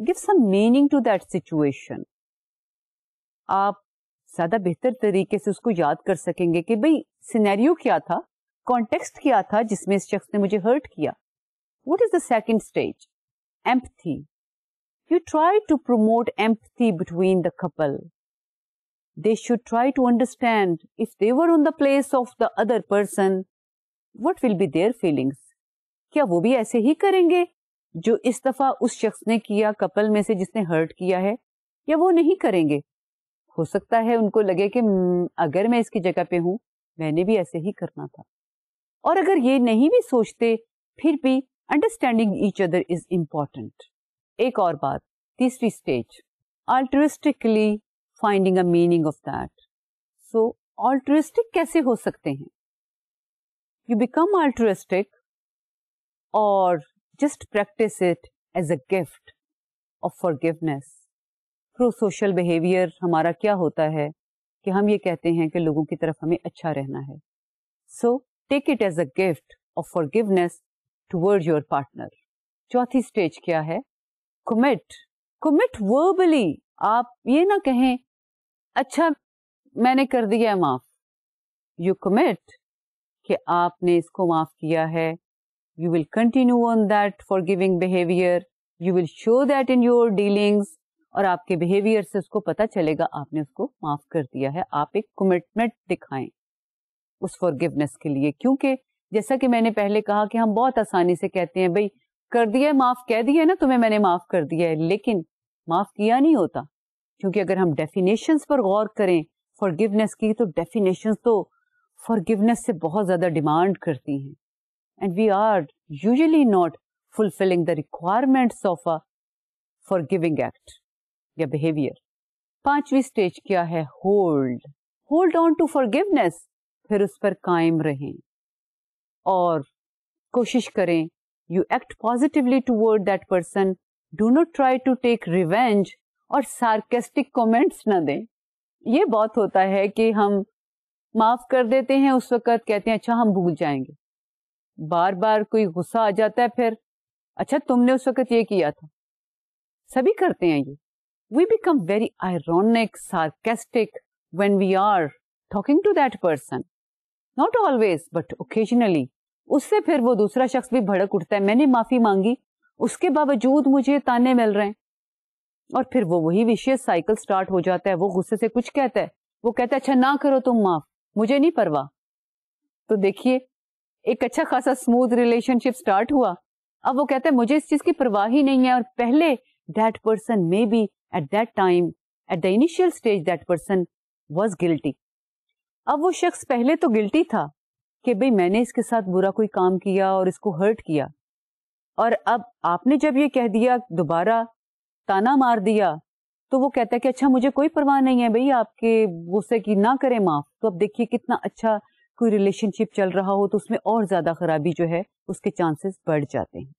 give some meaning to that situation आप ज्यादा बेहतर तरीके से उसको याद कर सकेंगे कि भाई सिनेरियो क्या था कॉन्टेक्स्ट क्या था जिसमें इस शख्स ने मुझे हर्ट किया what is the second stage empathy. You try to promote empathy between the couple. They should try to understand if they were on the place of the other person, what will be their feelings? क्या वो भी ऐसे ही करेंगे जो इस दफा उस शख्स ने किया कपल में से जिसने hurt kiya hai? Ya wo nahi karenge? Ho sakta hai unko lage ke agar मैं iski जगह pe hoon, मैंने bhi aise hi karna tha. Aur agar ye nahi bhi sochte, phir bhi understanding each other is important एक और बात तीसरी stage altruistically finding a meaning of that so altruistic कैसे हो सकते हैं यू बिकम ऑल्ट्रिस्टिक और just practise it as a gift of forgiveness prosocial behaviour हमारा क्या होता है कि हम ये कहते हैं कि लोगों की तरफ हमें अच्छा रहना है so take it as a gift of forgiveness toward your partner चौथी स्टेज क्या है कुमिट कुमिट वर्बली आप ये ना कहें अच्छा मैंने कर दिया है माफ यू कमिट कि आपने इसको माफ किया है you will continue on that forgiving behaviour you will show that in your dealings और आपके बिहेवियर से उसको पता चलेगा आपने उसको माफ कर दिया है आप एक कमिटमेंट दिखाएं उस फॉरगिवनेस के लिए क्योंकि जैसा कि मैंने पहले कहा कि हम बहुत आसानी से कहते हैं भाई कर दिया है माफ कह दिया है ना तुम्हें मैंने माफ कर दिया है लेकिन माफ किया नहीं होता क्योंकि अगर हम डेफिनेशन पर गौर करें फॉरगिवनेस की तो डेफिनेशन तो फॉरगिवनेस से बहुत ज्यादा डिमांड करती हैं and we are usually not fulfilling the requirement of a forgiving act या बिहेवियर पांचवी स्टेज क्या है hold hold on to forgiveness फिर उस पर कायम रहें और कोशिश करें you act positively toward that person do not try to take revenge और सार्केस्टिक कमेंट्स ना दें ये बहुत होता है कि हम माफ कर देते हैं उस वक्त कहते हैं अच्छा हम भूल जाएंगे बार बार कोई गुस्सा आ जाता है फिर अच्छा तुमने उस वक्त ये किया था सभी करते हैं ये we become very ironic sarcastic when we are talking to that person not always but occasionally उससे फिर वो दूसरा शख्स भी भड़क उठता है मैंने माफी मांगी उसके बावजूद मुझे ताने मिल रहे हैं और फिर वो वही विषय साइकिल स्टार्ट हो जाता है वो गुस्से से कुछ कहता है वो कहता है अच्छा ना करो तुम माफ मुझे नहीं परवाह तो देखिए एक अच्छा खासा स्मूथ रिलेशनशिप स्टार्ट हुआ अब वो कहता है मुझे इस चीज की परवाह ही नहीं है और पहले that person may be at that time at the initial stage that person was guilty अब वो शख्स पहले तो गिल्टी था कि भाई मैंने इसके साथ बुरा कोई काम किया और इसको हर्ट किया और अब आपने जब ये कह दिया दोबारा ताना मार दिया तो वो कहता है कि अच्छा मुझे कोई परवाह नहीं है भाई आपके गुस्से की ना करें माफ तो अब देखिए कितना अच्छा कोई रिलेशनशिप चल रहा हो तो उसमें और ज्यादा खराबी जो है उसके चांसेस बढ़ जाते हैं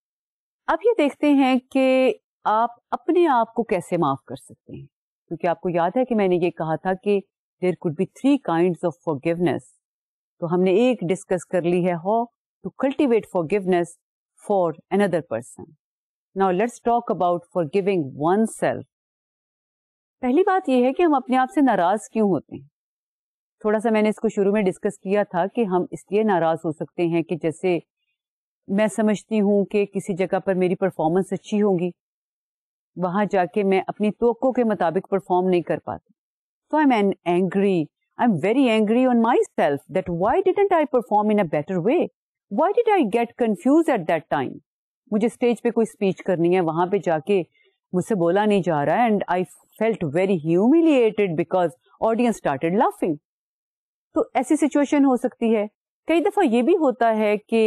अब ये देखते हैं कि आप अपने आप को कैसे माफ कर सकते हैं क्योंकि आपको याद है कि मैंने ये कहा था कि there could be three kind of forgiveness तो हमने एक डिस्कस कर ली है how to cultivate forgiveness for another person now let's talk about forgiving oneself पहली बात यह है कि हम अपने आप से नाराज क्यों होते हैं थोड़ा सा मैंने इसको शुरू में डिस्कस किया था कि हम इसलिए नाराज हो सकते हैं कि जैसे मैं समझती हूं कि किसी जगह पर मेरी परफॉर्मेंस अच्छी होगी वहां जाके मैं अपनी तो के मुताबिक परफॉर्म नहीं कर पाती तो I am an angry I am very angry on myself that why didn't I perform in a better way why did I get confuse at that time मुझे स्टेज पे कोई स्पीच करनी है वहां पे जाके मुझसे बोला नहीं जा रहा and I felt very humiliated because audience started laughing तो ऐसी सिचुएशन हो सकती है कई दफा ये भी होता है कि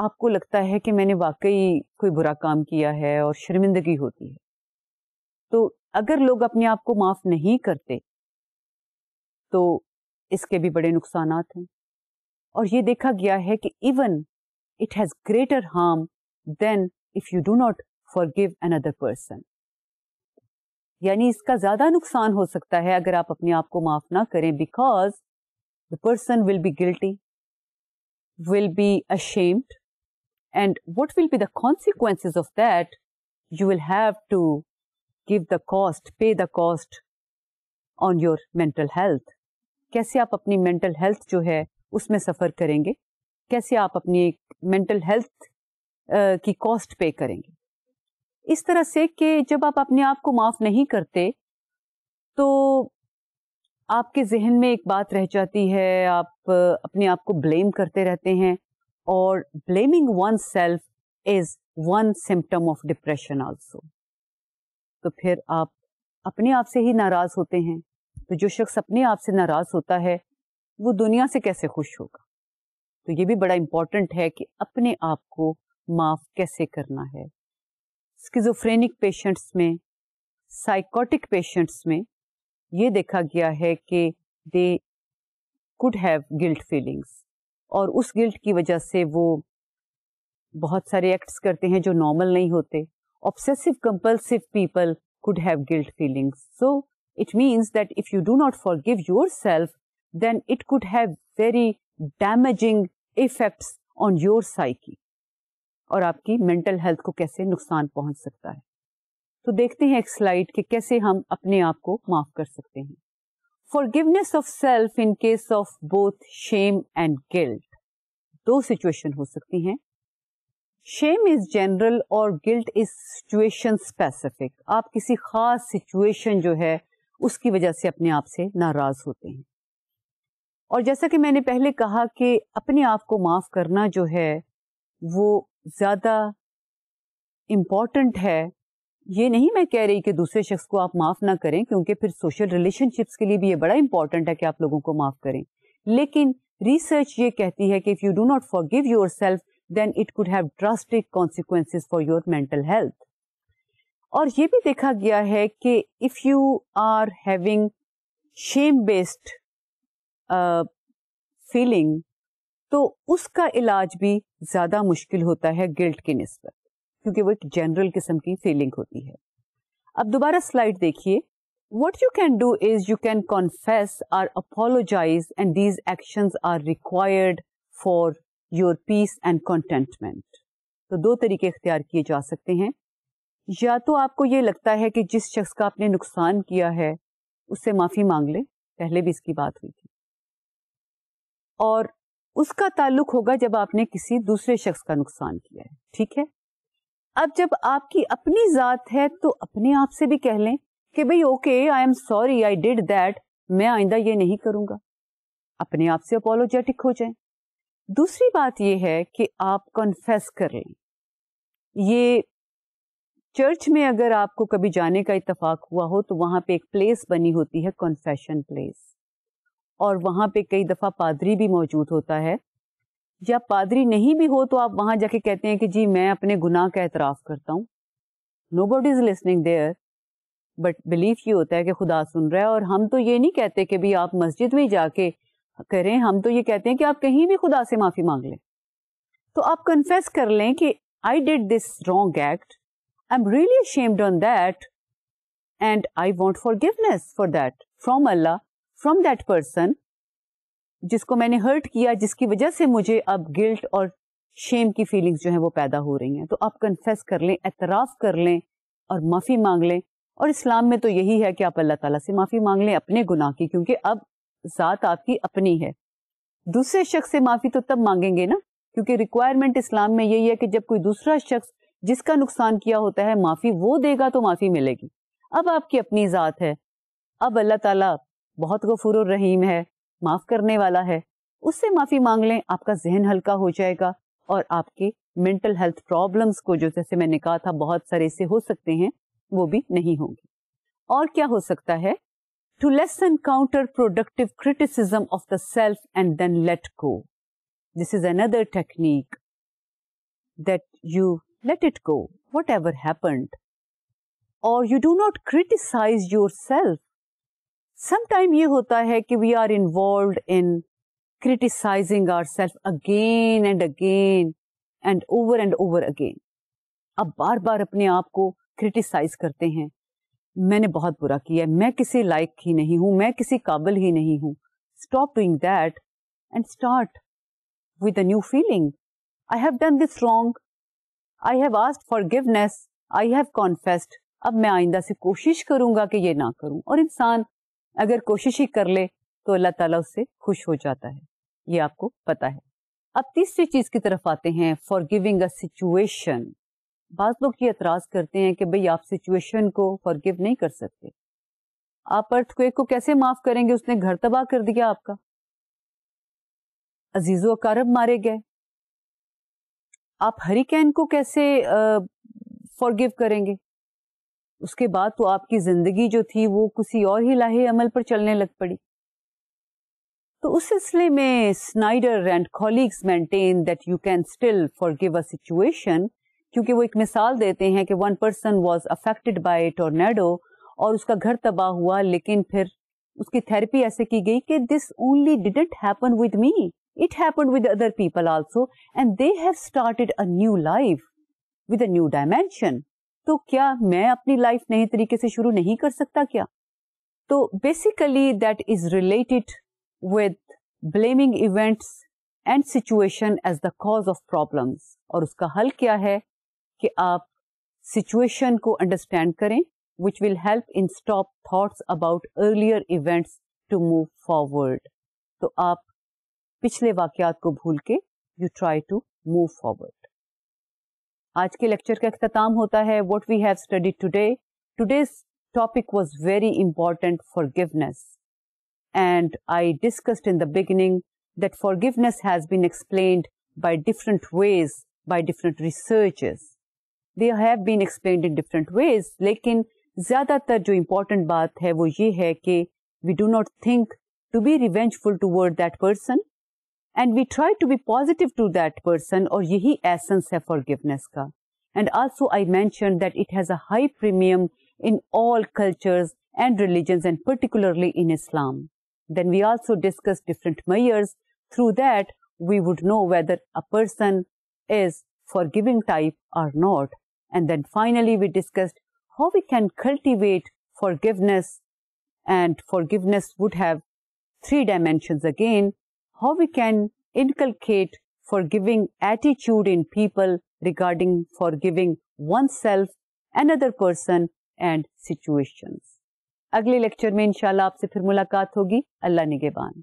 आपको लगता है कि मैंने वाकई कोई बुरा काम किया है और शर्मिंदगी होती है तो अगर लोग अपने आप को माफ नहीं करते तो इसके भी बड़े नुकसान हैं और ये देखा गया है कि even it has greater harm than if you do not forgive another person यानी इसका ज्यादा नुकसान हो सकता है अगर आप अपने आप को माफ ना करें because the person will be guilty will be ashamed and what will be the consequences of that you will have to give the cost pay the cost on your mental health कैसे आप अपनी मेंटल हेल्थ जो है उसमें सफ़र करेंगे कैसे आप अपनी मेंटल हेल्थ की कॉस्ट पे करेंगे इस तरह से कि जब आप अपने आप को माफ़ नहीं करते तो आपके जहन में एक बात रह जाती है आप अपने आप को ब्लेम करते रहते हैं और blaming oneself is one symptom of depression also तो फिर आप अपने आप से ही नाराज होते हैं तो जो शख्स अपने आप से नाराज होता है वो दुनिया से कैसे खुश होगा तो ये भी बड़ा इम्पॉर्टेंट है कि अपने आप को माफ कैसे करना है स्किजोफ्रेनिक पेशेंट्स में साइकोटिक पेशेंट्स में ये देखा गया है कि they could have guilt feelings और उस गिल्ट की वजह से वो बहुत सारे एक्ट्स करते हैं जो नॉर्मल नहीं होते obsessive compulsive people could have guilt feelings so It means that if you do not forgive yourself, then it could have very damaging effects on your psyche. और आपकी मेंटल हेल्थ को कैसे नुकसान पहुंच सकता है तो देखते हैं एक स्लाइड कि कैसे हम अपने आप को माफ कर सकते हैं forgiveness of self in case of both shame and guilt दो सिचुएशन हो सकती हैं शेम इज जनरल और गिल्ट इज सिचुएशन स्पेसिफिक आप किसी खास सिचुएशन जो है उसकी वजह से अपने आप से नाराज होते हैं और जैसा कि मैंने पहले कहा कि अपने आप को माफ करना जो है वो ज्यादा इम्पॉर्टेंट है ये नहीं मैं कह रही कि दूसरे शख्स को आप माफ ना करें क्योंकि फिर सोशल रिलेशनशिप्स के लिए भी ये बड़ा इंपॉर्टेंट है कि आप लोगों को माफ करें लेकिन रिसर्च ये कहती है कि if you do not forgive yourself then it could have drastic consequences for your mental health और ये भी देखा गया है कि if you are having shame based feeling तो उसका इलाज भी ज्यादा मुश्किल होता है गिल्ट की नस्बत क्योंकि वो एक जनरल किस्म की फीलिंग होती है अब दोबारा स्लाइड देखिए what you can do is you can confess or apologise and these action are required for your peace and contentment तो दो तरीके इख्तियार किए जा सकते हैं या तो आपको ये लगता है कि जिस शख्स का आपने नुकसान किया है उससे माफ़ी मांग ले पहले भी इसकी बात हुई थी और उसका ताल्लुक होगा जब आपने किसी दूसरे शख्स का नुकसान किया है ठीक है अब जब आपकी अपनी जात है तो अपने आप से भी कह लें कि भाई okay I am sorry I did that मैं आइंदा ये नहीं करूंगा अपने आप से अपोलोजेटिक हो जाए दूसरी बात यह है कि आप कॉन्फेस कर लें ये चर्च में अगर आपको कभी जाने का इतफाक हुआ हो तो वहां पे एक प्लेस बनी होती है कॉन्फेशन प्लेस और वहां पे कई दफ़ा पादरी भी मौजूद होता है या पादरी नहीं भी हो तो आप वहां जाके कहते हैं कि जी मैं अपने गुनाह का एतराफ़ करता हूँ nobody is listening there but believe ये होता है कि खुदा सुन रहा है और हम तो ये नहीं कहते कि भाई आप मस्जिद में जाके करें हम तो ये कहते हैं कि आप कहीं भी खुदा से माफ़ी मांग लें तो आप कन्फेस कर लें कि I did this wrong act I am really ashamed on that and I want forgiveness for that from Allah from that person जिसको मैंने हर्ट किया जिसकी वजह से मुझे अब गिल्ट और शेम की फीलिंग्स जो है वो पैदा हो रही हैं तो आप कन्फेस कर लें एतराफ़ कर लें और माफ़ी मांग लें और इस्लाम में तो यही है कि आप अल्लाह ताला से माफ़ी मांग लें अपने गुनाह की क्योंकि अब ज़ात आपकी अपनी है दूसरे शख्स से माफ़ी तो तब मांगेंगे ना क्योंकि रिक्वायरमेंट इस्लाम में यही है कि जब कोई दूसरा शख्स जिसका नुकसान किया होता है माफी वो देगा तो माफी मिलेगी अब आपकी अपनी जात है अब अल्लाह ताला बहुत गफूर रहीम है माफ करने वाला है उससे माफी मांग लें आपका जहन हल्का हो जाएगा और आपके मेंटल हेल्थ प्रॉब्लम्स को जो जैसे मैंने कहा था बहुत सारे से हो सकते हैं वो भी नहीं होंगे और क्या हो सकता है to lessen counterproductive criticism of the self and then let go this is another technique that you let it go, whatever happened. Or you do not criticize yourself. Sometime ye hota hai ki we are involved in criticizing ourselves again and again and over and over again. Ab बार बार apne aap ko criticize karte hain. Maine bahut bura kiya, मैं किसी लायक ही नहीं हूं मैं किसी काबिल ही नहीं हूं stop doing that and start with a new feeling. I have done this wrong. I have asked forgiveness I have confessed अब मैं आइंदा से कोशिश करूंगा कि ये ना करूं और इंसान अगर कोशिश ही कर ले तो अल्लाह ताला उससे खुश हो जाता है ये आपको पता है अब तीसरी चीज की तरफ आते हैं फॉर गिविंग अचुएशन सिचुएशन बाज लोग ये एतराज करते हैं कि भाई आप सिचुएशन को फॉरगिव नहीं कर सकते आप अर्थ क्वेक को कैसे माफ करेंगे उसने घर तबाह कर दिया आपका अजीजो अकारब मारे गए आप हरिकेन को कैसे फॉरगिव करेंगे उसके बाद तो आपकी जिंदगी जो थी वो किसी और ही लाहे अमल पर चलने लग पड़ी तो उस सिलसिले में Snyder and colleagues maintain that you can still forgive a situation क्योंकि वो एक मिसाल देते हैं कि one person was affected by tornado और उसका घर तबाह हुआ लेकिन फिर उसकी थेरेपी ऐसे की गई कि this only didn't happen with me It happened with other people also and they have started a new life with a new dimension. So, क्या मैं अपनी लाइफ नए तरीके से शुरू नहीं कर सकता क्या तो basically that is related with blaming events and situation as the cause of problems और उसका हल क्या है कि आप सिचुएशन को अंडरस्टैंड करें which will help in stop thoughts about earlier events to move forward तो आप पिछले वाकयात को भूल के you try to move forward आज के लेक्चर का अख्ताम होता है what we have study today today's topic was very important forgiveness and I discussed in the beginning that forgiveness has been explain by different ways by different researchers they have been explained in different ways लेकिन ज्यादातर जो इम्पोर्टेंट बात है वो ये है कि we do not think to be revengeful word that person and we try to be positive to that person और यही एसेंस है फॉरगिवनेस का and also I mention that it has a high premium in all cultures and religions and particularly in Islam then we also discuss different measures through that we would know whether a person is forgiving type or not. And then finally, we discussed how we can cultivate forgiveness. And forgiveness would have three dimensions again how we can inculcate forgiving attitude in people regarding forgiving oneself, another person and situations. अगले लेक्चर में इंशाल्लाह आपसे फिर मुलाकात होगी अल्लाह निगेबान